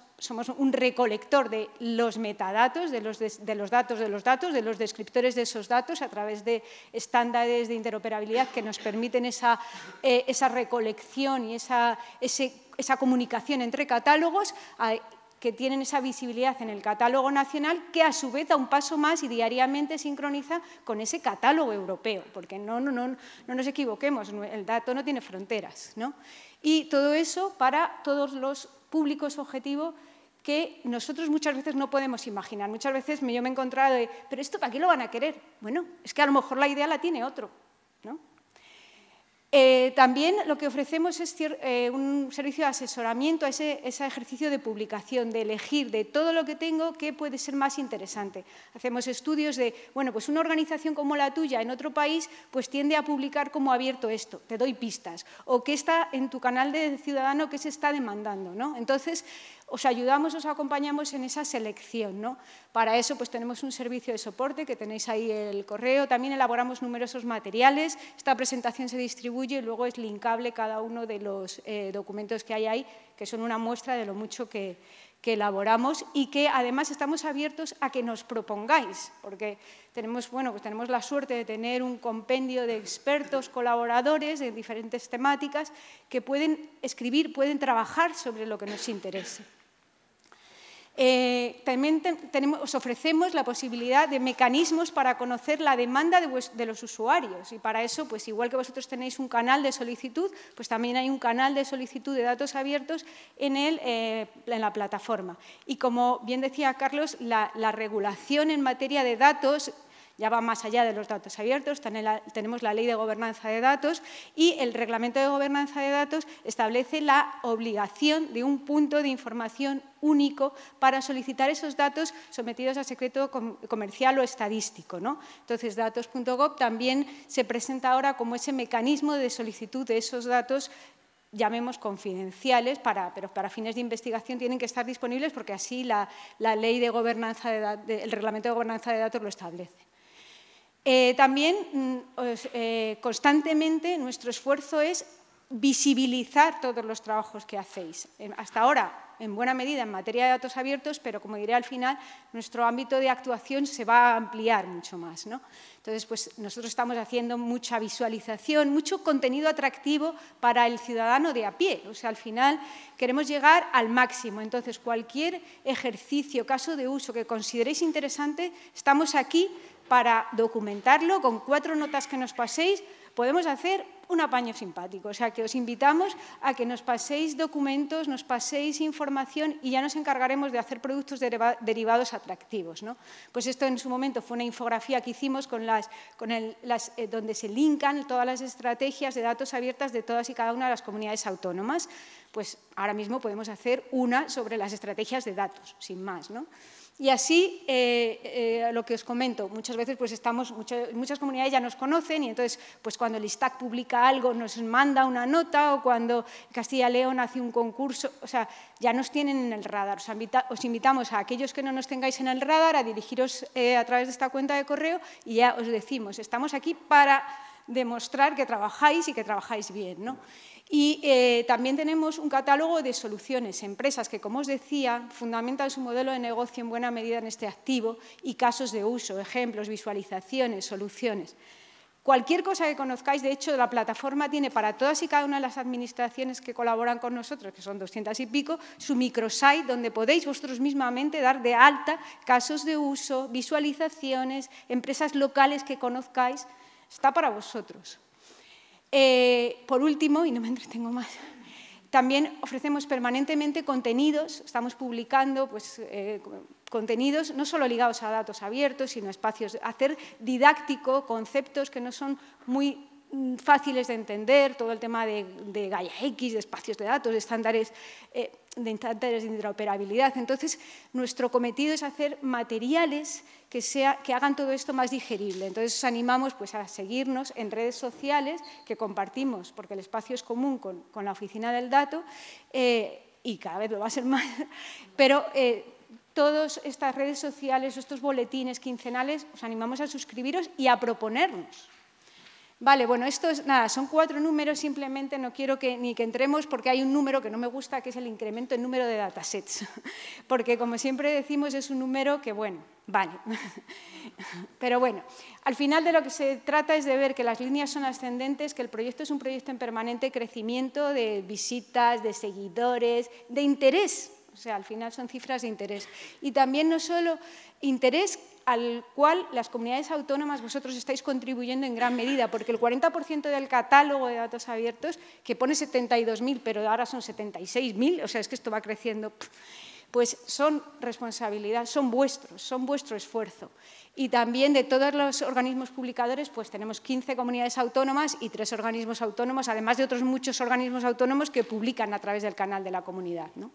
un recolector de los metadatos, de los, datos de los datos, de los descriptores de esos datos a través de estándares de interoperabilidad que nos permiten esa, eh, recolección y esa, comunicación entre catálogos que tienen esa visibilidad en el catálogo nacional, que a su vez da un paso más y diariamente sincroniza con ese catálogo europeo, porque no, no, no, no nos equivoquemos, el dato no tiene fronteras. Y todo eso para todos los públicos objetivos que nosotros muchas veces no podemos imaginar. Muchas veces yo me he encontrado de, pero esto para qué lo van a querer? Bueno, es que a lo mejor la idea la tiene otro, ¿no? Eh, también lo que ofrecemos es eh, un servicio de asesoramiento a ese, ejercicio de publicación, de elegir de todo lo que tengo qué puede ser más interesante. Hacemos estudios de, bueno, pues una organización como la tuya en otro país pues tiende a publicar como abierto esto, te doy pistas, o qué está en tu canal de ciudadano, qué se está demandando. ¿no? Entonces, os ayudamos, os acompañamos en esa selección. Para eso pues, tenemos un servicio de soporte que tenéis ahí el correo, también elaboramos numerosos materiales, esta presentación se distribuye y luego es linkable cada uno de los eh, documentos que hay ahí, que son una muestra de lo mucho que, elaboramos y que además estamos abiertos a que nos propongáis, porque tenemos, pues, tenemos la suerte de tener un compendio de expertos, colaboradores de diferentes temáticas que pueden escribir, pueden trabajar sobre lo que nos interese. Eh, también os ofrecemos la posibilidad de mecanismos para conocer la demanda de, los usuarios y para eso, pues igual que vosotros tenéis un canal de solicitud, pues también hay un canal de solicitud de datos abiertos en, el, eh, en la plataforma. Y como bien decía Carlos, la regulación en materia de datos ya va más allá de los datos abiertos, tenemos la ley de gobernanza de datos y el reglamento de gobernanza de datos establece la obligación de un punto de información único para solicitar esos datos sometidos a secreto comercial o estadístico. ¿no? Entonces, datos.gov también se presenta ahora como ese mecanismo de solicitud de esos datos llamemos confidenciales, pero para fines de investigación tienen que estar disponibles porque así la, ley de gobernanza el reglamento de gobernanza de datos lo establece. Eh, también mm, eh, constantemente nuestro esfuerzo es visibilizar todos los trabajos que hacéis. Eh, hasta ahora, en buena medida, en materia de datos abiertos, pero como diré al final, nuestro ámbito de actuación se va a ampliar mucho más. ¿no? Entonces, pues nosotros estamos haciendo mucha visualización, mucho contenido atractivo para el ciudadano de a pie. O sea, al final queremos llegar al máximo. Entonces, cualquier ejercicio, caso de uso que consideréis interesante, estamos aquí para documentarlo con cuatro notas que nos paséis, podemos hacer un apaño simpático. O sea, que os invitamos a que nos paséis documentos, nos paséis información y ya nos encargaremos de hacer productos derivados atractivos. ¿no? Pues esto en su momento fue una infografía que hicimos con las, eh, donde se linkan todas las estrategias de datos abiertas de todas y cada una de las comunidades autónomas pues ahora mismo podemos hacer una sobre las estrategias de datos, sin más. Y así, eh, eh, lo que os comento, muchas veces pues estamos, muchas comunidades ya nos conocen y entonces pues cuando el ISTAC publica algo nos manda una nota o cuando Castilla León hace un concurso, o sea, ya nos tienen en el radar. Os, invitamos a aquellos que no nos tengáis en el radar a dirigiros eh, a través de esta cuenta de correo y ya os decimos, estamos aquí para demostrar que trabajáis y que trabajáis bien. ¿no? Y eh, también tenemos un catálogo de soluciones, empresas que, como os decía, fundamentan su modelo de negocio en buena medida en este activo y casos de uso, ejemplos, visualizaciones, soluciones. Cualquier cosa que conozcáis, de hecho, la plataforma tiene para todas y cada una de las administraciones que colaboran con nosotros, que son 200 y pico, su microsite donde podéis vosotros mismamente dar de alta casos de uso, visualizaciones, empresas locales que conozcáis. Está para vosotros. Eh, por último, y no me entretengo más, también ofrecemos permanentemente contenidos, estamos publicando pues, eh, contenidos no solo ligados a datos abiertos, sino a espacios, hacer didáctico conceptos que no son muy mm, fáciles de entender, todo el tema de, de Gaia de espacios de datos, de estándares, eh, de interoperabilidad. Entonces, nuestro cometido es hacer materiales que, hagan todo esto más digerible. Entonces, os animamos pues, a seguirnos en redes sociales que compartimos, porque el espacio es común con, la oficina del dato eh, y cada vez lo va a ser más, pero... Eh, todas estas redes sociales, estos boletines quincenales, os animamos a suscribiros y a proponernos Vale, bueno, esto es nada, son cuatro números, simplemente no quiero que ni que entremos porque hay un número que no me gusta, que es el incremento en número de datasets, porque como siempre decimos es un número que, bueno, vale. Pero bueno, al final de lo que se trata es de ver que las líneas son ascendentes, que el proyecto es un proyecto en permanente crecimiento de visitas, de seguidores, de interés, o sea, al final son cifras de interés. Y también no solo interés al cual las comunidades autónomas vosotros estáis contribuyendo en gran medida, porque el 40% del catálogo de datos abiertos, que pone 72.000, pero ahora son 76.000, o sea, es que esto va creciendo, pues son responsabilidad, son vuestros, son vuestro esfuerzo. Y también de todos los organismos publicadores, pues tenemos 15 comunidades autónomas y tres organismos autónomos, además de otros muchos organismos autónomos que publican a través del canal de la comunidad, ¿no?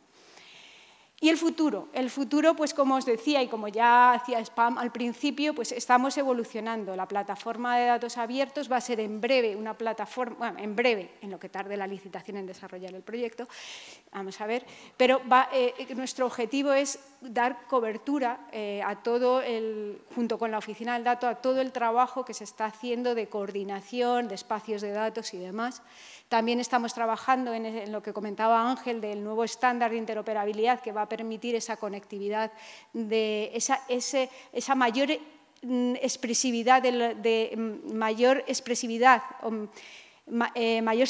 Y el futuro. El futuro, pues como os decía y como ya hacía spam al principio, pues estamos evolucionando. La plataforma de datos abiertos va a ser en breve una plataforma, bueno, en breve, en lo que tarde la licitación en desarrollar el proyecto, vamos a ver, pero eh, nuestro objetivo es dar cobertura eh, a todo el, junto con la oficina del dato, a todo el trabajo que se está haciendo de coordinación, de espacios de datos y demás. También estamos trabajando en, lo que comentaba Ángel del nuevo estándar de interoperabilidad que va a permitir esa conectividad, de esa, mm, mm, mayor expresividad, de mayor expresividad eh, mayor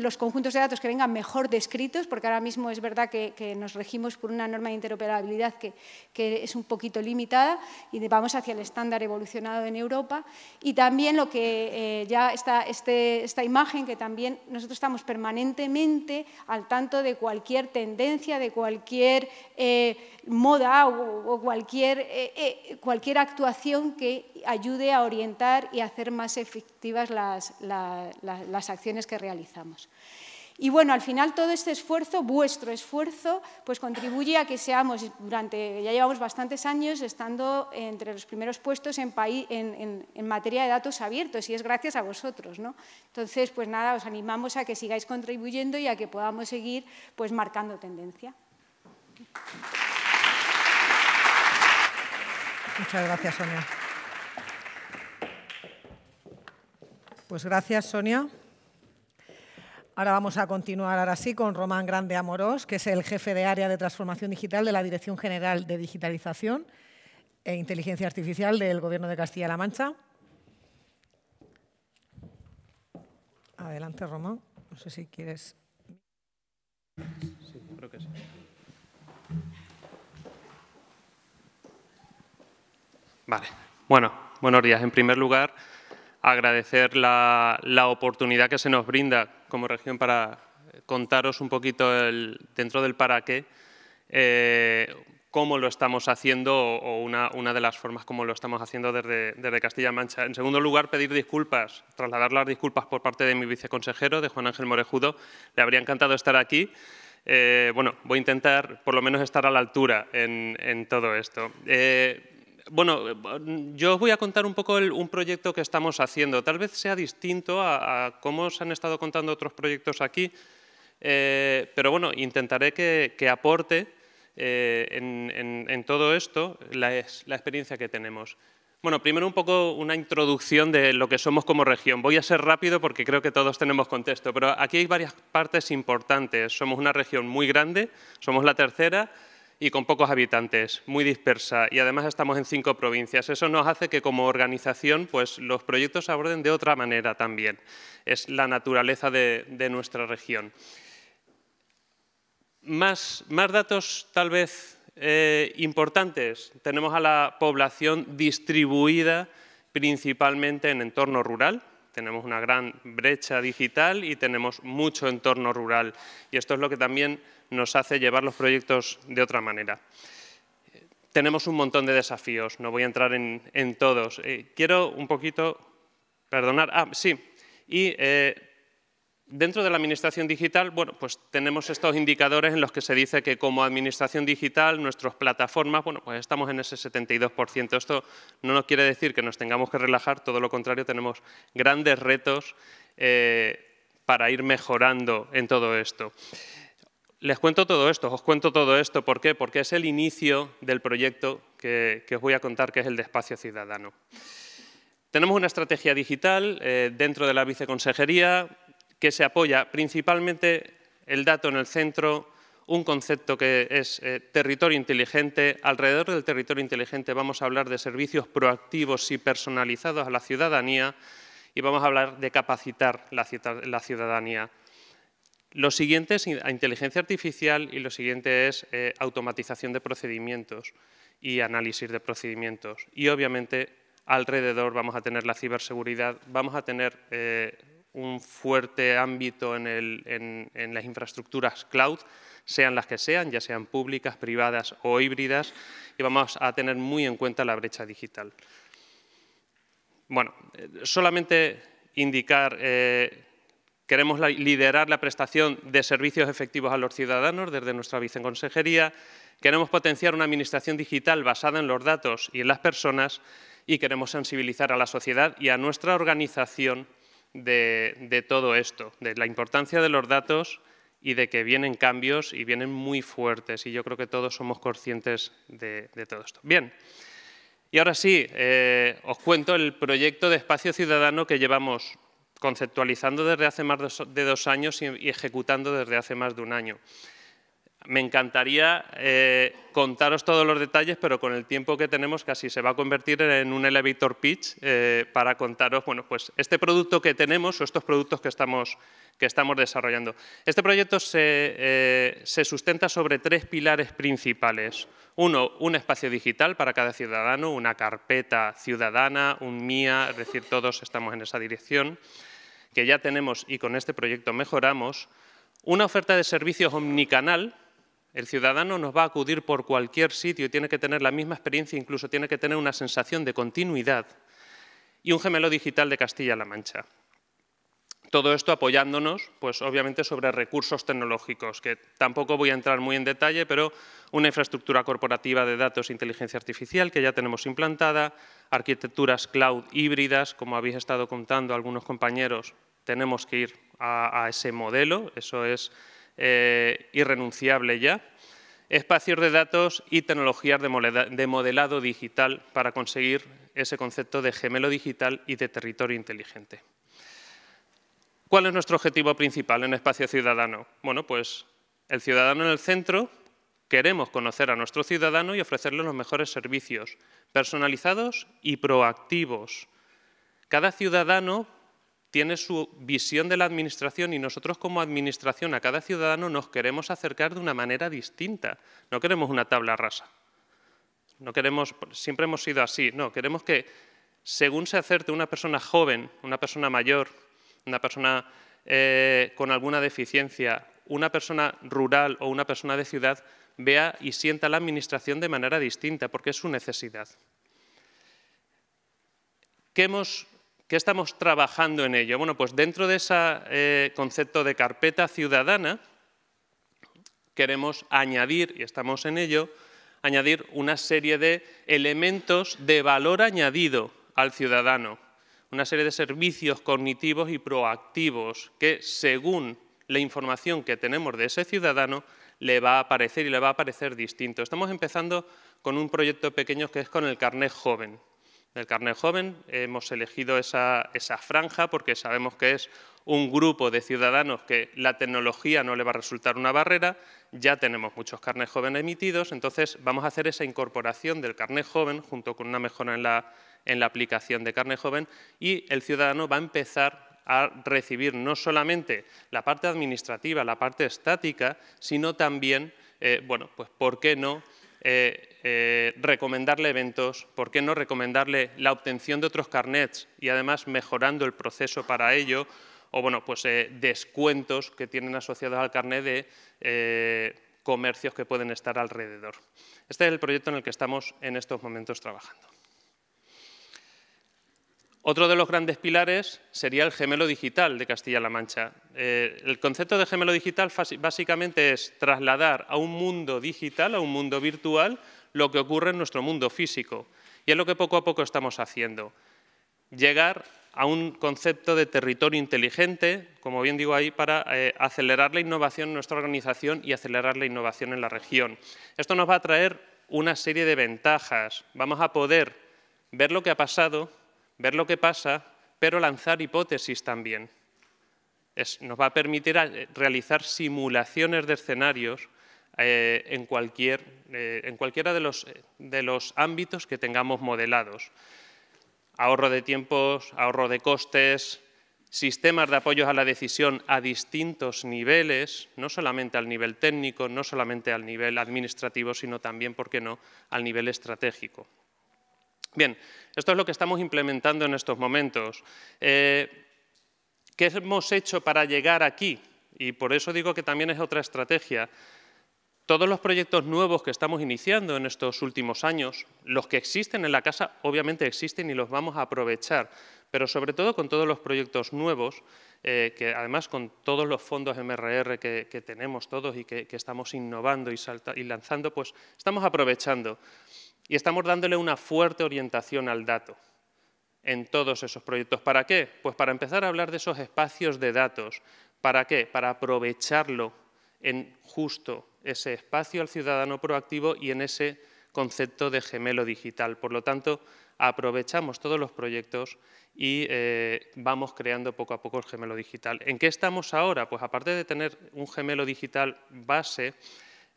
los conjuntos de datos que vengan mejor descritos, porque ahora mismo es verdad que, nos regimos por una norma de interoperabilidad que, es un poquito limitada y vamos hacia el estándar evolucionado en Europa. Y también lo que eh, ya está este, esta imagen, que también nosotros estamos permanentemente al tanto de cualquier tendencia, de cualquier eh, moda o, cualquier, cualquier actuación que ayude a orientar y hacer más efectivas las las acciones que realizamos. Y bueno, al final todo este esfuerzo, vuestro esfuerzo, pues contribuye a que seamos, durante, ya llevamos bastantes años estando entre los primeros puestos en, país, en, materia de datos abiertos y es gracias a vosotros, ¿no? Entonces, pues nada, os animamos a que sigáis contribuyendo y a que podamos seguir pues marcando tendencia. Muchas gracias, Sonia. Pues gracias, Sonia. Ahora vamos a continuar ahora con Román Grande Amorós, que es el jefe de área de transformación digital de la Dirección General de Digitalización e Inteligencia Artificial del Gobierno de Castilla-La Mancha. Adelante, Román. No sé si quieres. Sí, creo que sí. Vale. Bueno, buenos días. En primer lugar, agradecer la, la oportunidad que se nos brinda como región para eh, contaros un poquito el, dentro del para qué, eh, cómo lo estamos haciendo o una, una, de las formas como lo estamos haciendo desde, desde castilla Mancha. En segundo lugar, pedir disculpas, trasladar las disculpas por parte de mi viceconsejero, de Juan Ángel Morejudo. Le habría encantado estar aquí. Eh, bueno, voy a intentar por lo menos estar a la altura en, todo esto bueno, yo os voy a contar un poco un proyecto que estamos haciendo. Tal vez sea distinto a, cómo se han estado contando otros proyectos aquí, eh, pero bueno, intentaré que, aporte eh, en, todo esto la, la experiencia que tenemos. Bueno, primero un poco una introducción de lo que somos como región. Voy a ser rápido porque creo que todos tenemos contexto, pero aquí hay varias partes importantes. Somos una región muy grande, somos la tercera y con pocos habitantes, muy dispersa y además estamos en cinco provincias. Eso nos hace que como organización pues, los proyectos se aborden de otra manera también. Es la naturaleza de, nuestra región. Más, datos tal vez eh, importantes. Tenemos a la población distribuida principalmente en entorno rural, tenemos una gran brecha digital y tenemos mucho entorno rural. Y esto es lo que también nos hace llevar los proyectos de otra manera. Tenemos un montón de desafíos, no voy a entrar en, todos. Eh, quiero un poquito perdonar. Ah, sí, y eh, Dentro de la administración digital, bueno, pues tenemos estos indicadores en los que se dice que como administración digital, nuestras plataformas, bueno, pues estamos en ese 72%. Esto no nos quiere decir que nos tengamos que relajar, todo lo contrario, tenemos grandes retos eh, para ir mejorando en todo esto. Les cuento todo esto, os cuento todo esto, ¿por qué? Porque es el inicio del proyecto que, os voy a contar, que es el de Espacio Ciudadano. Tenemos una estrategia digital eh, dentro de la viceconsejería, que se apoya principalmente el dato en el centro, un concepto que es eh, territorio inteligente. Alrededor del territorio inteligente vamos a hablar de servicios proactivos y personalizados a la ciudadanía y vamos a hablar de capacitar la, ciudadanía. Lo siguiente es inteligencia artificial y lo siguiente es eh, automatización de procedimientos y análisis de procedimientos. Y obviamente alrededor vamos a tener la ciberseguridad, vamos a tener eh, un fuerte ámbito en, las infraestructuras cloud, sean las que sean, ya sean públicas, privadas o híbridas, y vamos a tener muy en cuenta la brecha digital. Bueno, eh, solamente indicar, eh, queremos liderar la prestación de servicios efectivos a los ciudadanos desde nuestra viceconsejería, queremos potenciar una administración digital basada en los datos y en las personas, y queremos sensibilizar a la sociedad y a nuestra organización de, todo esto, de la importancia de los datos y de que vienen cambios y vienen muy fuertes y yo creo que todos somos conscientes de, todo esto. Bien, y ahora sí, eh, os cuento el proyecto de Espacio Ciudadano que llevamos conceptualizando desde hace más de dos años y ejecutando desde hace más de un año. Me encantaría eh, contaros todos los detalles, pero con el tiempo que tenemos casi se va a convertir en un elevator pitch eh, para contaros pues este producto que tenemos o estos productos que estamos, desarrollando. Este proyecto se, eh, se sustenta sobre tres pilares principales. Uno, un espacio digital para cada ciudadano, una carpeta ciudadana, un MIA, es decir, todos estamos en esa dirección, que ya tenemos y con este proyecto mejoramos. Una oferta de servicios omnicanal, el ciudadano nos va a acudir por cualquier sitio, y tiene que tener la misma experiencia, incluso tiene que tener una sensación de continuidad y un gemelo digital de Castilla-La Mancha. Todo esto apoyándonos, pues obviamente, sobre recursos tecnológicos, que tampoco voy a entrar muy en detalle, pero una infraestructura corporativa de datos e inteligencia artificial que ya tenemos implantada, arquitecturas cloud híbridas, como habéis estado contando algunos compañeros, tenemos que ir a ese modelo, eso es eh, irrenunciable ya, espacios de datos y tecnologías de modelado digital para conseguir ese concepto de gemelo digital y de territorio inteligente. ¿Cuál es nuestro objetivo principal en Espacio Ciudadano? Bueno, pues el ciudadano en el centro, queremos conocer a nuestro ciudadano y ofrecerle los mejores servicios, personalizados y proactivos. Cada ciudadano tiene su visión de la administración y nosotros como administración a cada ciudadano nos queremos acercar de una manera distinta. No queremos una tabla rasa. No queremos, siempre hemos sido así, no, queremos que según se acerte una persona joven, una persona mayor, una persona eh, con alguna deficiencia, una persona rural o una persona de ciudad, vea y sienta la administración de manera distinta, porque es su necesidad. ¿Qué hemos ¿Qué estamos trabajando en ello? Bueno, pues dentro de ese eh, concepto de carpeta ciudadana queremos añadir, y estamos en ello, añadir una serie de elementos de valor añadido al ciudadano, una serie de servicios cognitivos y proactivos que, según la información que tenemos de ese ciudadano, le va a aparecer y le va a aparecer distinto. Estamos empezando con un proyecto pequeño que es con el carnet joven del carnet joven. Hemos elegido esa, franja porque sabemos que es un grupo de ciudadanos que la tecnología no le va a resultar una barrera, ya tenemos muchos carnet jóvenes emitidos, entonces vamos a hacer esa incorporación del carnet joven junto con una mejora en la, aplicación de carnet joven y el ciudadano va a empezar a recibir no solamente la parte administrativa, la parte estática, sino también, eh, bueno, pues por qué no eh, eh, recomendarle eventos, por qué no recomendarle la obtención de otros carnets y además mejorando el proceso para ello, o bueno, pues eh, descuentos que tienen asociados al carnet de comercios que pueden estar alrededor. Este es el proyecto en el que estamos en estos momentos trabajando. Otro de los grandes pilares sería el gemelo digital de Castilla-La Mancha. Eh, el concepto de gemelo digital básicamente es trasladar a un mundo digital, a un mundo virtual, lo que ocurre en nuestro mundo físico. Y es lo que poco a poco estamos haciendo. Llegar a un concepto de territorio inteligente, como bien digo ahí, para eh, acelerar la innovación en nuestra organización y acelerar la innovación en la región. Esto nos va a traer una serie de ventajas. Vamos a poder ver lo que ha pasado ver lo que pasa, pero lanzar hipótesis también. nos va a permitir eh, realizar simulaciones de escenarios eh, eh, en, cualquiera de los, ámbitos que tengamos modelados. Ahorro de tiempos, ahorro de costes, sistemas de apoyo a la decisión a distintos niveles, no solamente al nivel técnico, no solamente al nivel administrativo, sino también, ¿por qué no?, al nivel estratégico. Bien, esto es lo que estamos implementando en estos momentos. Eh, ¿Qué hemos hecho para llegar aquí? Y por eso digo que también es otra estrategia. Todos los proyectos nuevos que estamos iniciando en estos últimos años, los que existen en la casa, obviamente existen y los vamos a aprovechar, pero sobre todo con todos los proyectos nuevos, eh, que además con todos los fondos MRR que, tenemos todos y que, estamos innovando y lanzando, pues estamos aprovechando. Y estamos dándole una fuerte orientación al dato en todos esos proyectos. ¿Para qué? Pues para empezar a hablar de esos espacios de datos. ¿Para qué? Para aprovecharlo en justo ese espacio al ciudadano proactivo y en ese concepto de gemelo digital. Por lo tanto, aprovechamos todos los proyectos y eh, vamos creando poco a poco el gemelo digital. ¿En qué estamos ahora? Pues aparte de tener un gemelo digital base,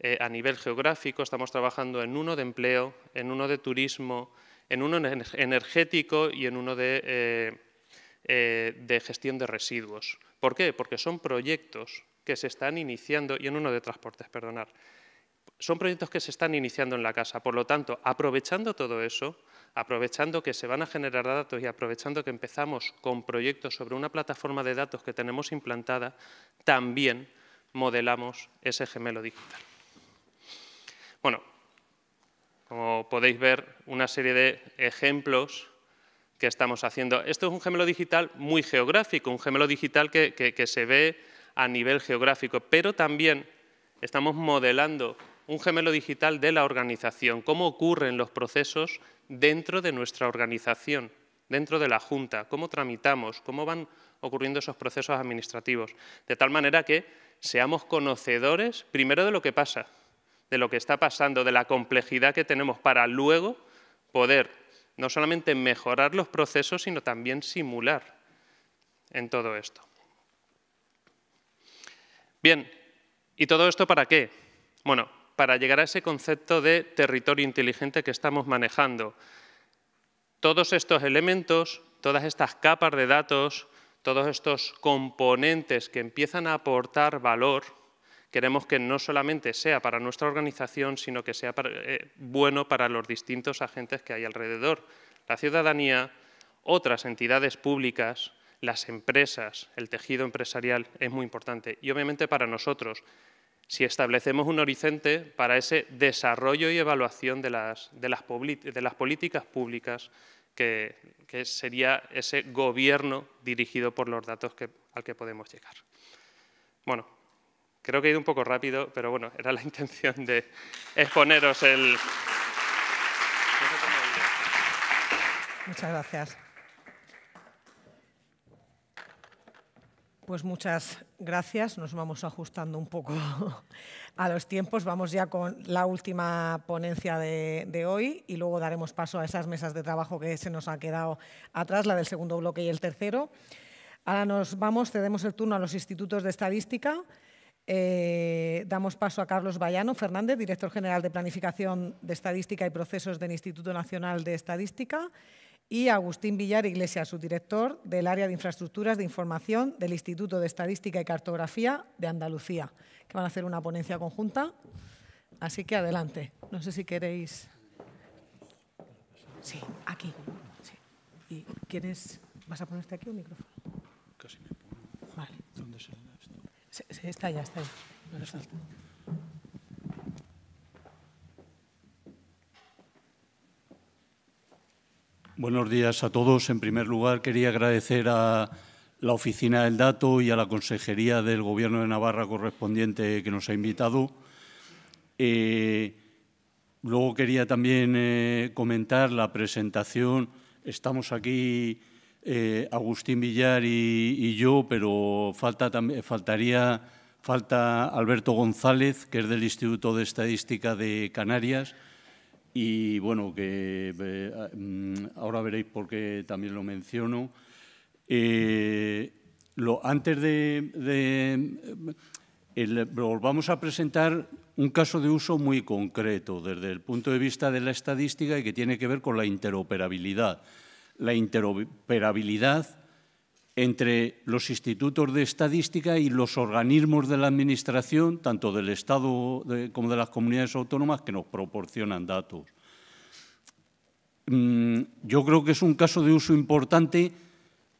eh, a nivel geográfico, estamos trabajando en uno de empleo, en uno de turismo, en uno energético y en uno eh, eh, de, gestión de residuos. ¿Por qué? Porque son proyectos que se están iniciando, y en uno de transportes, perdonar, son proyectos que se están iniciando en la casa. Por lo tanto, aprovechando todo eso, aprovechando que se van a generar datos y aprovechando que empezamos con proyectos sobre una plataforma de datos que tenemos implantada, también modelamos ese gemelo digital. Bueno, como podéis ver, una serie de ejemplos que estamos haciendo. Esto es un gemelo digital muy geográfico, un gemelo digital que, se ve a nivel geográfico, pero también estamos modelando un gemelo digital de la organización, cómo ocurren los procesos dentro de nuestra organización, dentro de la Junta, cómo tramitamos, cómo van ocurriendo esos procesos administrativos, de tal manera que seamos conocedores primero de lo que pasa, de lo que está pasando, de la complejidad que tenemos para luego poder no solamente mejorar los procesos, sino también simular en todo esto. Bien, ¿y todo esto para qué? Bueno, para llegar a ese concepto de territorio inteligente que estamos manejando. Todos estos elementos, todas estas capas de datos, todos estos componentes que empiezan a aportar valor, Queremos que no solamente sea para nuestra organización, sino que sea eh, bueno para los distintos agentes que hay alrededor. La ciudadanía, otras entidades públicas, las empresas, el tejido empresarial es muy importante. Y obviamente para nosotros, si establecemos un horizonte para ese desarrollo y evaluación de las, políticas públicas, que, sería ese gobierno dirigido por los datos al que podemos llegar. Bueno, Creo que he ido un poco rápido, pero bueno, era la intención de exponeros el... Muchas gracias. Pues muchas gracias. Nos vamos ajustando un poco a los tiempos. Vamos ya con la última ponencia de, de, hoy y luego daremos paso a esas mesas de trabajo que se nos ha quedado atrás, la del segundo bloque y el tercero. Ahora nos vamos, cedemos el turno a los institutos de estadística. Eh, damos paso a Carlos Bayano Fernández, director general de Planificación de Estadística y Procesos del Instituto Nacional de Estadística, y Agustín Villar Iglesias, subdirector del área de Infraestructuras de Información del Instituto de Estadística y Cartografía de Andalucía, que van a hacer una ponencia conjunta. Así que adelante. No sé si queréis. Sí, aquí. ¿Y ¿Vas a ponerte aquí un micrófono? Casi me pongo. Vale. ¿Dónde se está ya, está Buenos días a todos. En primer lugar, quería agradecer a la Oficina del Dato y a la Consejería del Gobierno de Navarra correspondiente que nos ha invitado. Eh, luego quería también eh, comentar la presentación. Estamos aquí eh, Agustín Villar y, yo, pero falta, faltaría, falta Alberto González, que es del Instituto de Estadística de Canarias, y bueno, que eh, mm, ahora veréis por qué también lo menciono. Eh, antes de... vamos a presentar un caso de uso muy concreto desde el punto de vista de la estadística y que tiene que ver con la interoperabilidad la interoperabilidad entre los institutos de estadística y los organismos de la Administración, tanto del Estado como de las comunidades autónomas, que nos proporcionan datos. Mm, yo creo que es un caso de uso importante,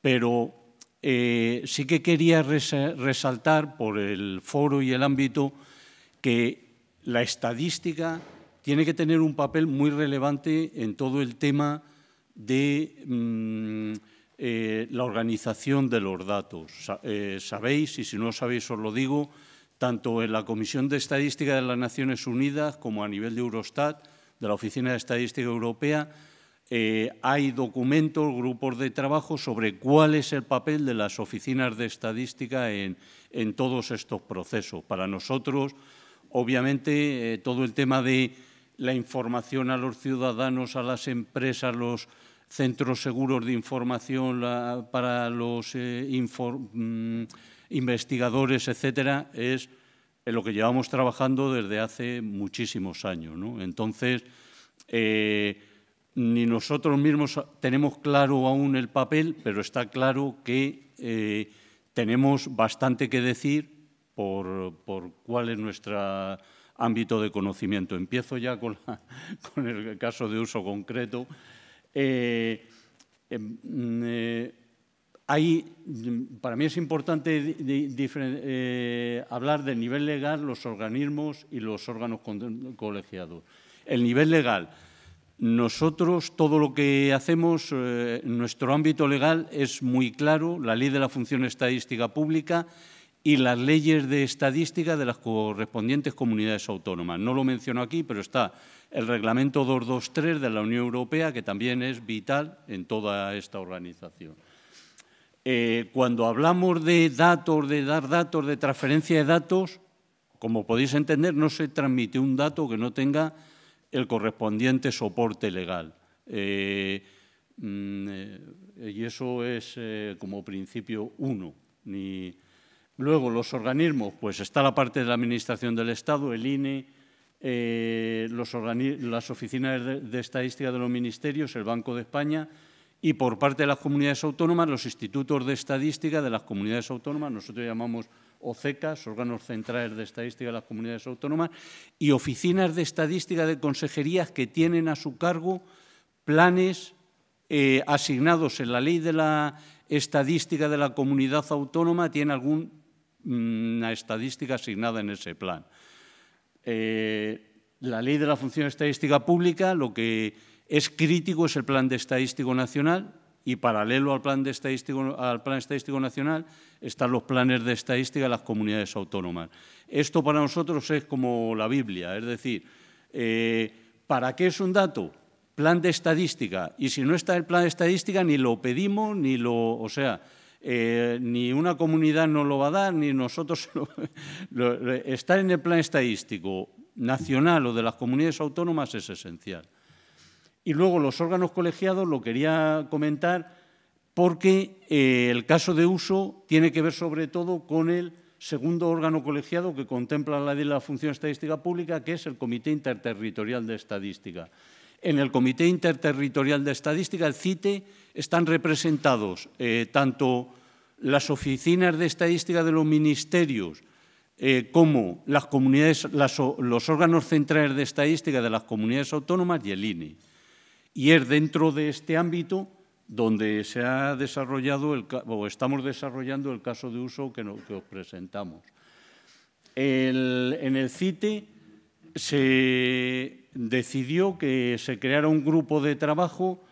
pero eh, sí que quería resaltar por el foro y el ámbito que la estadística tiene que tener un papel muy relevante en todo el tema de mm, eh, la organización de los datos. Eh, sabéis, y si no sabéis os lo digo, tanto en la Comisión de Estadística de las Naciones Unidas como a nivel de Eurostat, de la Oficina de Estadística Europea, eh, hay documentos, grupos de trabajo sobre cuál es el papel de las oficinas de estadística en, en todos estos procesos. Para nosotros, obviamente, todo el tema de la información a los ciudadanos, a las empresas, los centros seguros de información para los eh, mm, investigadores, etcétera, es lo que llevamos trabajando desde hace muchísimos años. Entonces, eh, ni nosotros mismos tenemos claro aún el papel, pero está claro que eh, tenemos bastante que decir por, cuál es nuestro ámbito de conocimiento. Empiezo ya con, con el caso de uso concreto. Eh, em, mm, eh mm, para mí es importante eh, hablar del nivel legal, los organismos y los órganos colegiados. El nivel legal. Nosotros todo lo que hacemos, eh, nuestro ámbito legal es muy claro, la ley de la función estadística pública y las leyes de estadística de las correspondientes comunidades autónomas. No lo menciono aquí, pero está el reglamento 223 de la Unión Europea, que también es vital en toda esta organización. Eh, cuando hablamos de datos, de dar datos, de transferencia de datos, como podéis entender, no se transmite un dato que no tenga el correspondiente soporte legal. Eh, mm, eh, y eso es como principio uno. Luego, los organismos, pues está la parte de la Administración del Estado, el INE, eh, las oficinas de, estadística de los ministerios, el Banco de España y por parte de las comunidades autónomas los institutos de estadística de las comunidades autónomas, nosotros llamamos OCECAS, órganos centrales de estadística de las comunidades autónomas, y oficinas de estadística de consejerías que tienen a su cargo planes eh, asignados en la ley de la estadística de la comunidad autónoma, tiene alguna mm, estadística asignada en ese plan. Eh, la ley de la función estadística pública lo que es crítico es el plan de estadístico nacional y paralelo al plan, de estadístico, al plan estadístico nacional están los planes de estadística de las comunidades autónomas. Esto para nosotros es como la Biblia, es decir, eh, ¿para qué es un dato? Plan de estadística. Y si no está el plan de estadística, ni lo pedimos, ni lo... O sea, eh, ni una comunidad nos lo va a dar, ni nosotros. estar en el plan estadístico nacional o de las comunidades autónomas es esencial. Y luego los órganos colegiados lo quería comentar porque eh, el caso de uso tiene que ver sobre todo con el segundo órgano colegiado que contempla la de la función estadística pública, que es el Comité Interterritorial de Estadística. En el Comité Interterritorial de Estadística, el CITE, están representados eh, tanto las oficinas de estadística de los ministerios eh, como las comunidades, los órganos centrales de estadística de las comunidades autónomas y el INE. Y es dentro de este ámbito donde se ha desarrollado o estamos desarrollando el caso de uso que, os presentamos. en el CITE se decidió que se creara un grupo de trabajo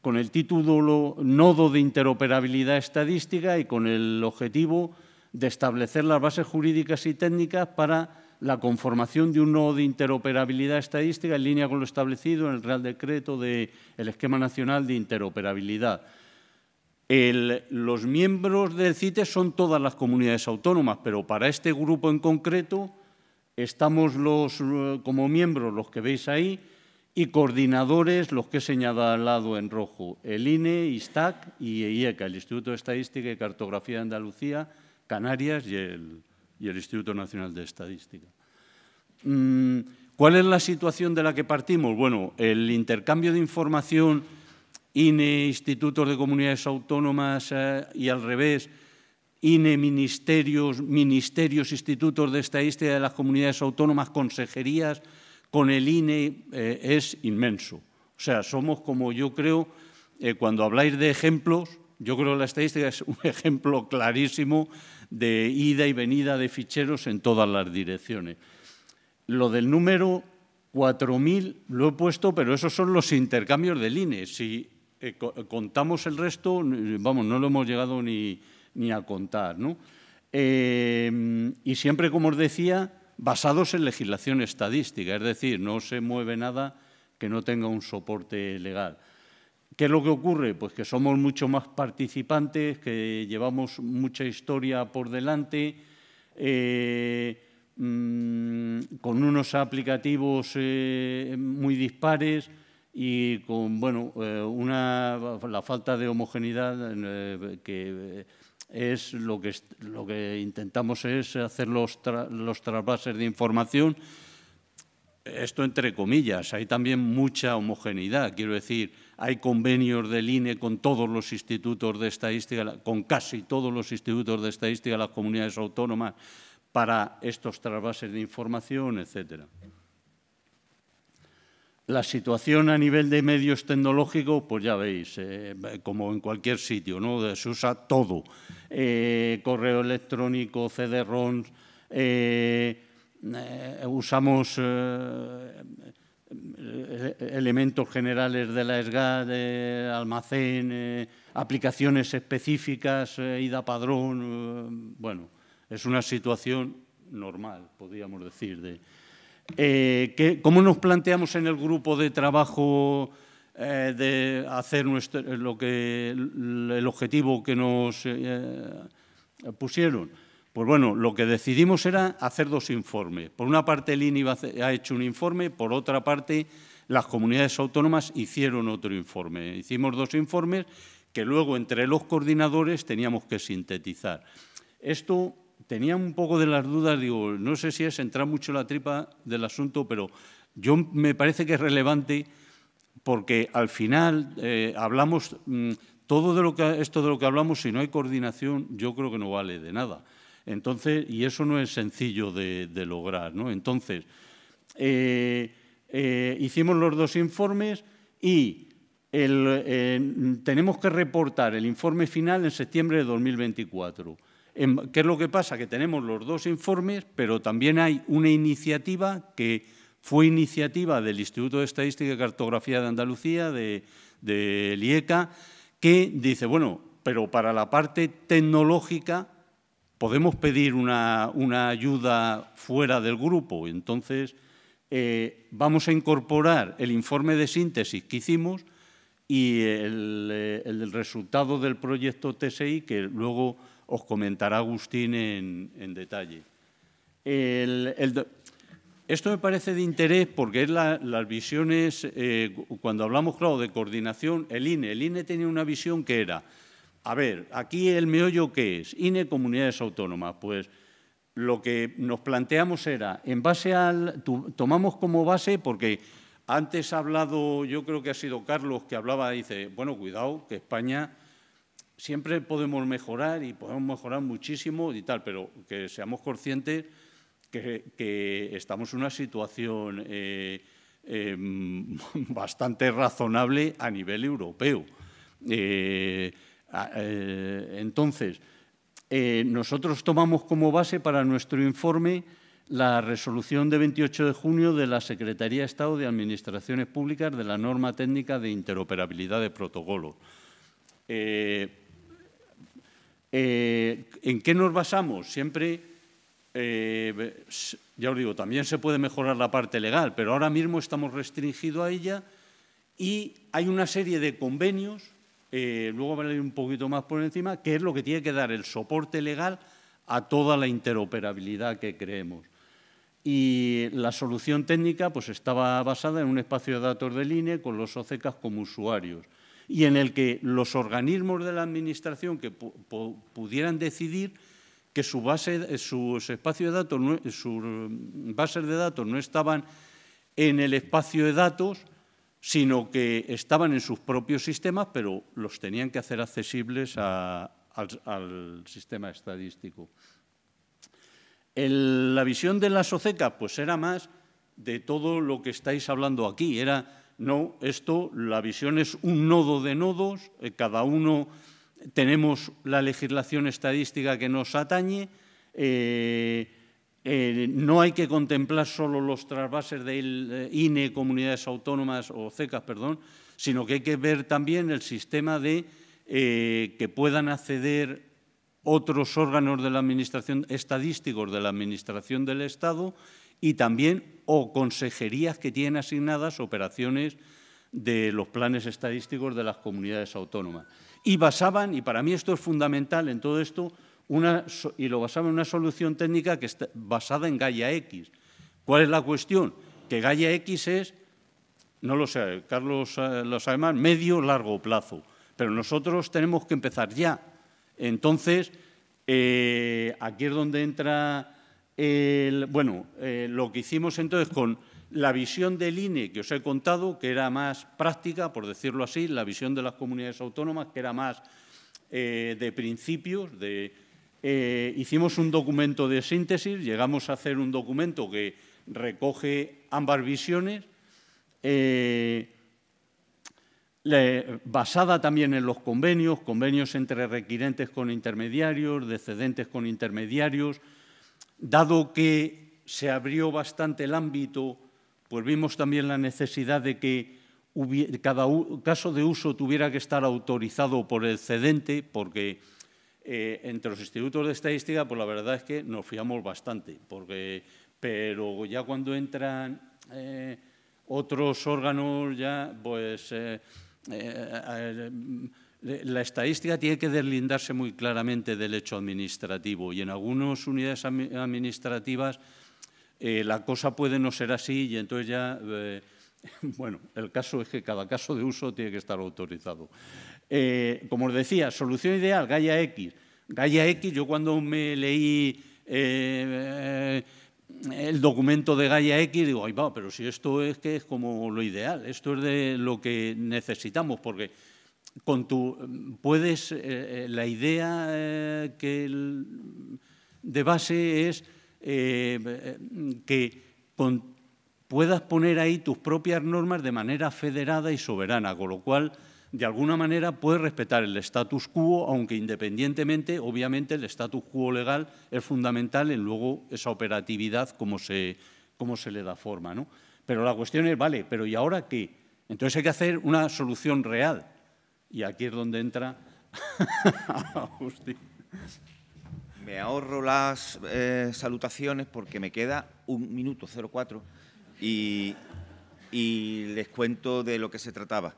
con el título Nodo de Interoperabilidad Estadística y con el objetivo de establecer las bases jurídicas y técnicas para la conformación de un nodo de interoperabilidad estadística en línea con lo establecido en el Real Decreto del Esquema Nacional de Interoperabilidad. los miembros del CITES son todas las comunidades autónomas, pero para este grupo en concreto estamos los, eh, como miembros los que veis ahí y coordinadores los que he señalado en rojo, el INE, ISTAC y IECA, el Instituto de Estadística y Cartografía de Andalucía, Canarias y el, Instituto Nacional de Estadística. Mm, ¿Cuál es la situación de la que partimos? Bueno, el intercambio de información INE, institutos de comunidades autónomas eh, y al revés, INE, ministerios, ministerios, institutos de estadística de las comunidades autónomas, consejerías, con el INE eh, es inmenso. O sea, somos como yo creo, eh, cuando habláis de ejemplos, yo creo que la estadística es un ejemplo clarísimo de ida y venida de ficheros en todas las direcciones. Lo del número 4.000 lo he puesto, pero esos son los intercambios del INE. Si eh, contamos el resto, vamos, no lo hemos llegado ni, ni a contar. Em, y siempre, como os decía, basados en legislación estadística, es decir, no se mueve nada que no tenga un soporte legal. ¿Qué es lo que ocurre? Pues que somos mucho más participantes, que llevamos mucha historia por delante, eh, mm, con unos aplicativos eh, muy dispares y con bueno, eh, una, la falta de homogeneidad que es lo que, intentamos es hacer los, trasvases de información, esto entre comillas, hay también mucha homogeneidad, quiero decir, hay convenios del INE con todos los institutos de estadística, con casi todos los institutos de estadística de las comunidades autónomas para estos trasvases de información, etcétera. La situación a nivel de medios tecnológicos, pues ya veis, eh, como en cualquier sitio, ¿no? se usa todo. Eh, correo electrónico, CD-ROM, eh, eh, usamos elementos generales de la SGAD, almacén, aplicaciones específicas, ida padrón, bueno, es una situación normal, podríamos decir. De, ¿Cómo nos planteamos en el grupo de trabajo eh, de hacer nuestro, lo que, el objetivo que nos eh, pusieron? Pues bueno, lo que decidimos era hacer dos informes. Por una parte, el INI ha hecho un informe, por otra parte, las comunidades autónomas hicieron otro informe. Hicimos dos informes que luego entre los coordinadores teníamos que sintetizar. Esto tenía un poco de las dudas, digo, no sé si es entrar mucho la tripa del asunto, pero yo me parece que es relevante porque al final eh, hablamos, mm, todo de lo que, esto de lo que hablamos, si no hay coordinación, yo creo que no vale de nada. Entonces, y eso no es sencillo de, lograr, Entonces, eh, eh, hicimos los dos informes y tenemos que reportar el informe final en septiembre de 2024. ¿Qué es lo que pasa? Que tenemos los dos informes, pero también hay una iniciativa que fue iniciativa del Instituto de Estadística y Cartografía de Andalucía, de, LIECA, que dice, bueno, pero para la parte tecnológica podemos pedir una, ayuda fuera del grupo. Entonces, eh, vamos a incorporar el informe de síntesis que hicimos y el, eh, resultado del proyecto TSI, que luego os comentará Agustín en, detalle. el, esto me parece de interés porque es las visiones, eh, cuando hablamos, claro, de coordinación, el INE, el INE tenía una visión que era, a ver, aquí el meollo que es, INE comunidades autónomas, pues lo que nos planteamos era, en base al, tomamos como base, porque antes ha hablado, yo creo que ha sido Carlos que hablaba, dice, bueno, cuidado, que España siempre podemos mejorar y podemos mejorar muchísimo y tal, pero que seamos conscientes que, estamos en una situación eh, em, bastante razonable a nivel europeo. Eh, eh, entonces, nosotros tomamos como base para nuestro informe la resolución de 28 de junio de la Secretaría de Estado de Administraciones Públicas de la norma técnica de interoperabilidad de protocolo. ¿En qué nos basamos? Siempre eh, ya os digo, también se puede mejorar la parte legal, pero ahora mismo estamos restringidos a ella y hay una serie de convenios, eh, luego voy a un poquito más por encima, que es lo que tiene que dar el soporte legal a toda la interoperabilidad que creemos. Y la solución técnica pues, estaba basada en un espacio de datos de línea con los OCECAS como usuarios y en el que los organismos de la Administración que pudieran decidir que su base, eh, sus espacios de datos, bases de datos no estaban en el espacio de datos, sino que estaban en sus propios sistemas, pero los tenían que hacer accesibles al, sistema estadístico. la visión de la SOCECA pues era más de todo lo que estáis hablando aquí. Era, no, esto, la visión es un nodo de nodos, eh, cada uno tenemos la legislación estadística que nos atañe, eh, eh, no hay que contemplar solo los trasvases del eh, INE, comunidades autónomas o CECAS, perdón, sino que hay que ver también el sistema de que puedan acceder otros órganos de la administración estadísticos de la administración del Estado y también o consejerías que tienen asignadas operaciones de los planes estadísticos de las comunidades autónomas y basaban, y para mí esto es fundamental en todo esto, una, y lo basaban en una solución técnica que está basada en Gaia X. ¿Cuál es la cuestión? Que Gaia X es, no lo sé, Carlos eh, lo sabe más, medio largo plazo, pero nosotros tenemos que empezar ya. Entonces, eh, aquí es donde entra el, bueno, eh, lo que hicimos entonces con la visión del INE que os he contado, que era más práctica, por decirlo así, la visión de las comunidades autónomas, que era más eh, de principios, de, eh, hicimos un documento de síntesis, llegamos a hacer un documento que recoge ambas visiones, eh, basada también en los convenios, convenios entre requirentes con intermediarios, decedentes con intermediarios, dado que se abrió bastante el ámbito pues vimos también la necesidad de que cada caso de uso tuviera que estar autorizado por el cedente, porque eh, entre los institutos de estadística, pues la verdad es que nos fiamos bastante, pero ya cuando entran eh, otros órganos, ya pues eh, la estadística tiene que deslindarse muy claramente del hecho administrativo y en algunas unidades administrativas eh, la cosa puede no ser así y entonces ya... Eh, bueno, el caso es que cada caso de uso tiene que estar autorizado. Eh, como os decía, solución ideal, Gaia X. Gaia X, yo cuando me leí el documento de Gaia X, digo, ay va, pero si esto es que es como lo ideal, esto es de lo que necesitamos, porque con tu puedes la idea que de base es eh, que puedas poner ahí tus propias normas de manera federada y soberana, con lo cual, de alguna manera, puedes respetar el status quo, aunque independientemente, obviamente, el status quo legal es fundamental en luego esa operatividad, como se, cómo se le da forma. ¿no? Pero la cuestión es, vale, pero ¿y ahora qué? Entonces hay que hacer una solución real. Y aquí es donde entra Agustín me ahorro las eh, salutaciones porque me queda un minuto 04 y, y les cuento de lo que se trataba.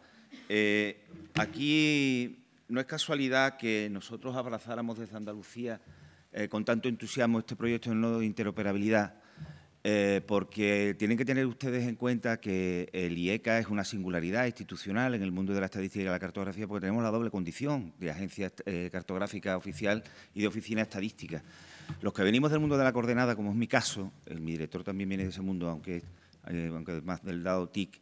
Eh, aquí no es casualidad que nosotros abrazáramos desde Andalucía eh, con tanto entusiasmo este proyecto de de interoperabilidad eh, porque tienen que tener ustedes en cuenta que el IECA es una singularidad institucional en el mundo de la estadística y de la cartografía, porque tenemos la doble condición de agencia eh, cartográfica oficial y de oficina estadística. Los que venimos del mundo de la coordenada, como es mi caso, eh, mi director también viene de ese mundo, aunque, aunque más del dado TIC,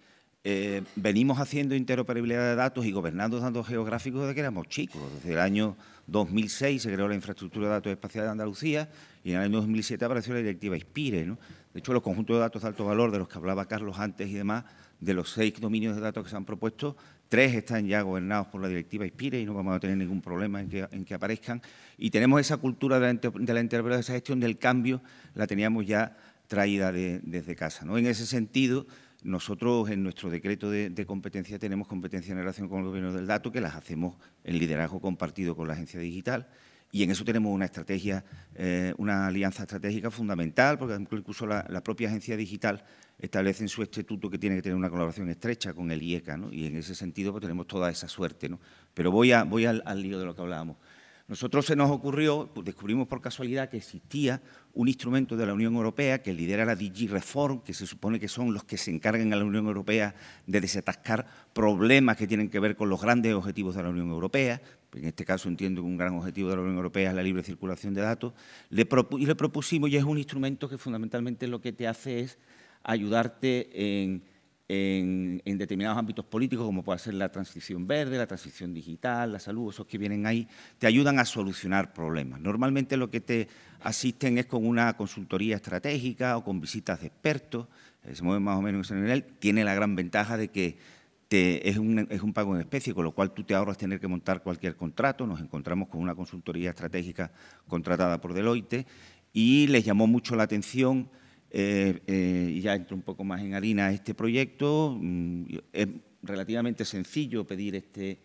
venimos haciendo interoperabilidad de datos y gobernando datos geográficos desde que éramos chicos. Desde el año 2006 se creó la infraestructura de datos espaciales de Andalucía y en el año 2007 apareció la directiva Inspire, ¿no? De hecho, los conjuntos de datos de alto valor de los que hablaba Carlos antes y demás, de los seis dominios de datos que se han propuesto, tres están ya gobernados por la directiva Inspire y no vamos a tener ningún problema en que, aparezcan. Y tenemos esa cultura de la, de de esa gestión del cambio, la teníamos ya traída desde casa. ¿no? En ese sentido, nosotros en nuestro decreto de, de, competencia tenemos competencia en relación con el gobierno del dato, que las hacemos en liderazgo compartido con la agencia digital y en eso tenemos una estrategia, eh, una alianza estratégica fundamental, porque incluso la, propia agencia digital establece en su estatuto que tiene que tener una colaboración estrecha con el IECA, ¿no? y en ese sentido pues, tenemos toda esa suerte. ¿no? Pero voy, a, voy al, lío de lo que hablábamos. Nosotros se nos ocurrió, pues, descubrimos por casualidad que existía un instrumento de la Unión Europea que lidera la DG Reform, que se supone que son los que se encargan a la Unión Europea de desatascar problemas que tienen que ver con los grandes objetivos de la Unión Europea, en este caso entiendo que un gran objetivo de la Unión Europea es la libre circulación de datos, y le propusimos, y es un instrumento que fundamentalmente lo que te hace es ayudarte en en, determinados ámbitos políticos, como puede ser la transición verde, la transición digital, la salud, esos que vienen ahí, te ayudan a solucionar problemas. Normalmente lo que te asisten es con una consultoría estratégica o con visitas de expertos, eh, se mueven más o menos en ese nivel, tiene la gran ventaja de que te, es, un, es un pago en especie, con lo cual tú te ahorras tener que montar cualquier contrato, nos encontramos con una consultoría estratégica contratada por Deloitte y les llamó mucho la atención eh, eh, y ya entro un poco más en harina, este proyecto mm, es relativamente sencillo pedir este,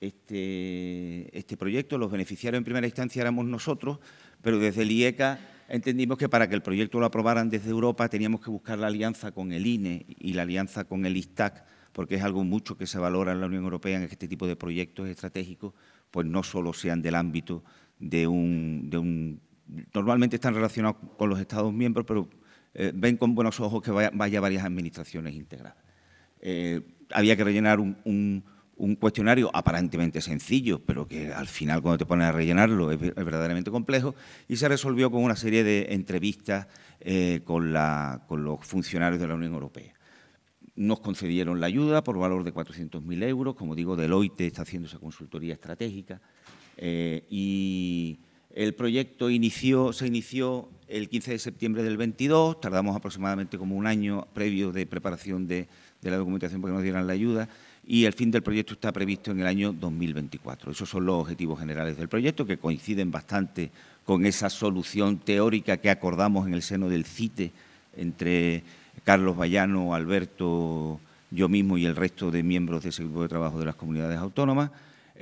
este, este proyecto. Los beneficiarios en primera instancia éramos nosotros, pero desde el IECA entendimos que para que el proyecto lo aprobaran desde Europa teníamos que buscar la alianza con el INE y la alianza con el ISTAC, porque es algo mucho que se valora en la Unión Europea en este tipo de proyectos estratégicos, pues no solo sean del ámbito de un, de un... Normalmente están relacionados con los Estados miembros, pero eh, ven con buenos ojos que vaya, varias administraciones integradas. Eh, había que rellenar un, cuestionario aparentemente sencillo, pero que al final cuando te pones a rellenarlo es, verdaderamente complejo, y se resolvió con una serie de entrevistas eh, con, los funcionarios de la Unión Europea nos concedieron la ayuda por valor de 400.000 euros. Como digo, Deloitte está haciendo esa consultoría estratégica y el proyecto se inició el 15 de septiembre del 22, tardamos aproximadamente como un año previo de preparación de, de la documentación para que nos dieran la ayuda y el fin del proyecto está previsto en el año 2024. Esos son los objetivos generales del proyecto que coinciden bastante con esa solución teórica que acordamos en el seno del CITE entre Carlos Vallano, Alberto, yo mismo y el resto de miembros de ese grupo de trabajo de las comunidades autónomas.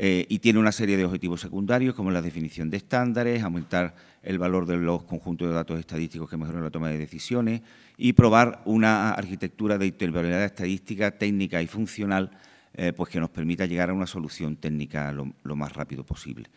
Eh, y tiene una serie de objetivos secundarios como la definición de estándares, aumentar el valor de los conjuntos de datos estadísticos que mejoran la toma de decisiones y probar una arquitectura de interoperabilidad estadística, técnica y funcional eh, pues que nos permita llegar a una solución técnica lo, más rápido posible.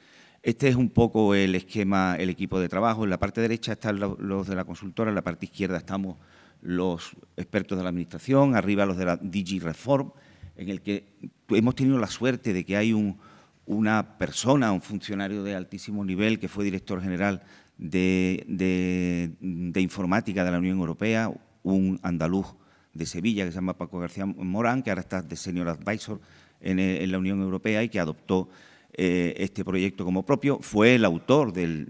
Este es un poco el esquema, el equipo de trabajo. En la parte derecha están los de la consultora, en la parte izquierda estamos los expertos de la Administración, arriba los de la DigiReform, en el que hemos tenido la suerte de que hay un, una persona, un funcionario de altísimo nivel que fue director general de, informática de la Unión Europea, un andaluz de Sevilla que se llama Paco García Morán, que ahora está de Senior Advisor en la Unión Europea y que adoptó eh, este proyecto como propio, fue el autor del,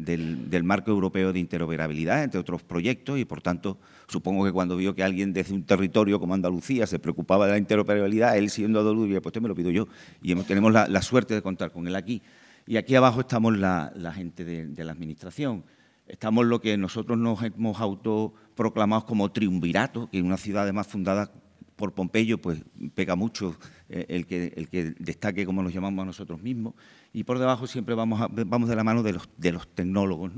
marco europeo de interoperabilidad, entre otros proyectos, y por tanto supongo que cuando vio que alguien desde un territorio como Andalucía se preocupaba de la interoperabilidad, él siendo Andalucía, pues te este me lo pido yo, y tenemos la, suerte de contar con él aquí. Y aquí abajo estamos la, la gente de, la Administración. Estamos lo que nosotros nos hemos autoproclamado como triunvirato, que es una ciudad además fundada por Pompeyo, pues pega mucho eh, el, que, el que destaque, como nos llamamos a nosotros mismos, y por debajo siempre vamos, vamos de la mano de los, de los tecnólogos.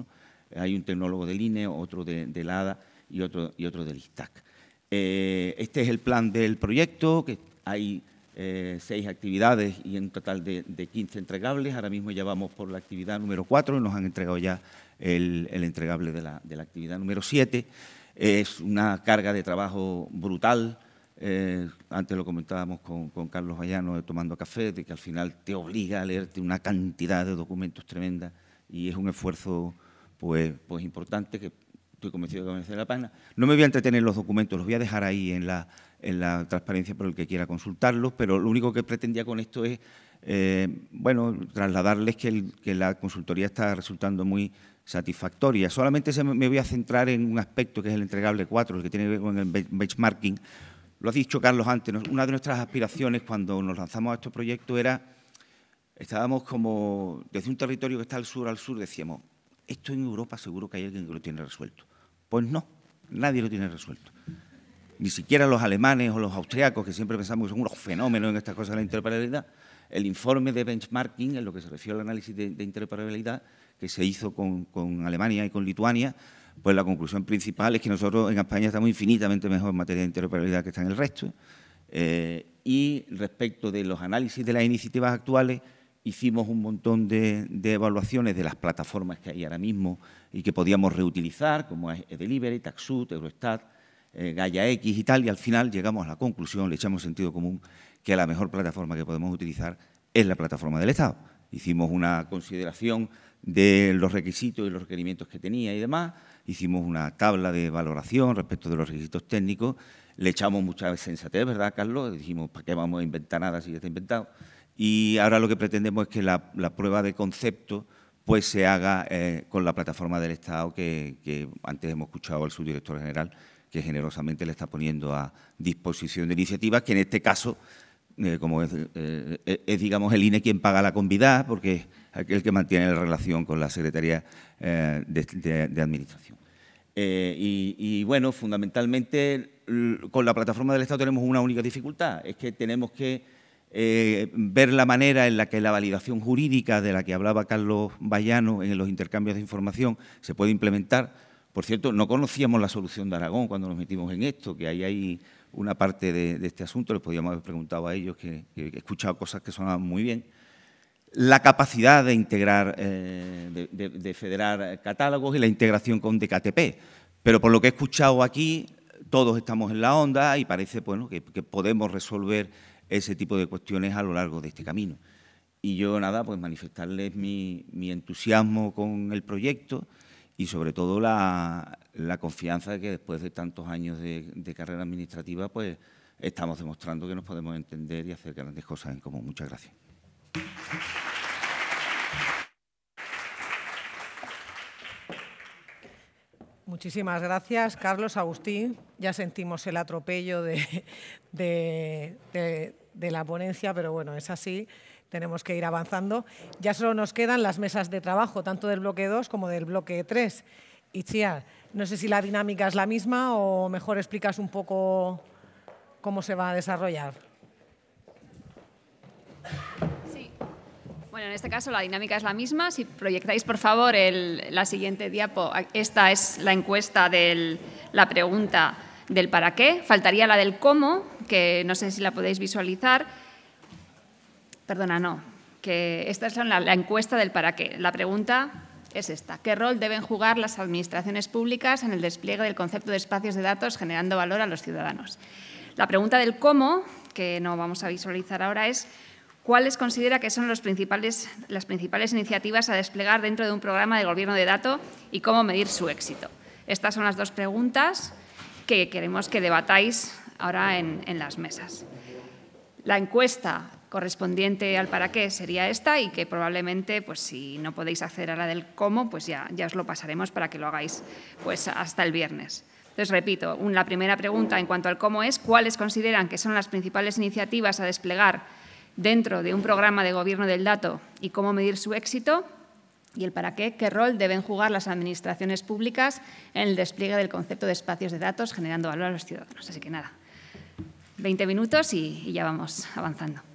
Hay un tecnólogo del INE, otro de, del ADA y otro, y otro del ISTAC. Eh, este es el plan del proyecto, que hay eh, seis actividades y en total de, 15 entregables. Ahora mismo ya vamos por la actividad número 4, nos han entregado ya el, entregable de la, de la, actividad número 7. Es una carga de trabajo brutal, eh, antes lo comentábamos con, Carlos Vallano de eh, Tomando Café, de que al final te obliga a leerte una cantidad de documentos tremenda y es un esfuerzo pues, pues importante que estoy convencido de que merece la pena. No me voy a entretener los documentos, los voy a dejar ahí en la, transparencia por el que quiera consultarlos, pero lo único que pretendía con esto es, eh, bueno, trasladarles que, la consultoría está resultando muy satisfactoria. Solamente me voy a centrar en un aspecto que es el entregable 4, el que tiene que ver con el benchmarking, lo ha dicho Carlos antes, una de nuestras aspiraciones cuando nos lanzamos a este proyecto era, estábamos como desde un territorio que está al sur al sur, decíamos, esto en Europa seguro que hay alguien que lo tiene resuelto. Pues no, nadie lo tiene resuelto. Ni siquiera los alemanes o los austriacos, que siempre pensamos que son unos fenómenos en estas cosas de la interoperabilidad. El informe de benchmarking, en lo que se refiere al análisis de, interoperabilidad, que se hizo con Alemania y con Lituania, pues la conclusión principal es que nosotros en España estamos infinitamente mejor en materia de interoperabilidad que está en el resto. Eh, y respecto de los análisis de las iniciativas actuales, hicimos un montón de, evaluaciones de las plataformas que hay ahora mismo y que podíamos reutilizar, como es Delivery, Taxud, Eurostat, eh, Gaia X y tal, y al final llegamos a la conclusión, le echamos sentido común, que la mejor plataforma que podemos utilizar es la plataforma del Estado. Hicimos una consideración de los requisitos y los requerimientos que tenía y demás, hicimos una tabla de valoración respecto de los requisitos técnicos, le echamos mucha sensatez, ¿verdad, Carlos? Dijimos, ¿para qué vamos a inventar nada si ya está inventado? Y ahora lo que pretendemos es que la, prueba de concepto pues se haga eh, con la plataforma del Estado que, antes hemos escuchado al subdirector general, que generosamente le está poniendo a disposición de iniciativas, que en este caso, eh, como eh, es, digamos, el INE quien paga la convidad, porque aquel que mantiene la relación con la Secretaría eh, de, Administración. Eh, y, bueno, fundamentalmente con la plataforma del Estado tenemos una única dificultad, es que tenemos que eh, ver la manera en la que la validación jurídica de la que hablaba Carlos Bayano en los intercambios de información se puede implementar. Por cierto, no conocíamos la solución de Aragón cuando nos metimos en esto, que ahí hay una parte de, este asunto, les podíamos haber preguntado a ellos, que he escuchado cosas que sonaban muy bien la capacidad de integrar, eh, de, federar catálogos y la integración con DKTP. Pero por lo que he escuchado aquí, todos estamos en la onda y parece bueno, que, podemos resolver ese tipo de cuestiones a lo largo de este camino. Y yo, nada, pues manifestarles mi, entusiasmo con el proyecto y sobre todo la, confianza confianza que después de tantos años de, de, carrera administrativa, pues estamos demostrando que nos podemos entender y hacer grandes cosas en común. Muchas gracias. Muchísimas gracias, Carlos Agustín. Ya sentimos el atropello de, la ponencia, pero bueno, es así, tenemos que ir avanzando. Ya solo nos quedan las mesas de trabajo, tanto del bloque 2 como del bloque 3. Y Chia, no sé si la dinámica es la misma o mejor explicas un poco cómo se va a desarrollar. Bueno, en este caso la dinámica es la misma. Si proyectáis, por favor, la siguiente diapo, esta es la encuesta de la pregunta del para qué. Faltaría la del cómo, que no sé si la podéis visualizar. Perdona, no. Que esta es la encuesta del para qué. La pregunta es esta. ¿Qué rol deben jugar las administraciones públicas en el despliegue del concepto de espacios de datos generando valor a los ciudadanos? La pregunta del cómo, que no vamos a visualizar ahora, es cuáles considera que son las principales iniciativas a desplegar dentro de un programa de gobierno de datos y cómo medir su éxito. Estas son las dos preguntas que queremos que debatáis ahora en, las mesas. La encuesta correspondiente al para qué sería esta y que probablemente, pues si no podéis acceder a la del cómo, pues ya, ya os lo pasaremos para que lo hagáis pues, hasta el viernes. Entonces, repito, la primera pregunta en cuanto al cómo es, ¿cuáles consideran que son las principales iniciativas a desplegar dentro de un programa de gobierno del dato y cómo medir su éxito y el para qué, qué rol deben jugar las administraciones públicas en el despliegue del concepto de espacios de datos generando valor a los ciudadanos. Así que nada, 20 minutos y, y ya vamos avanzando.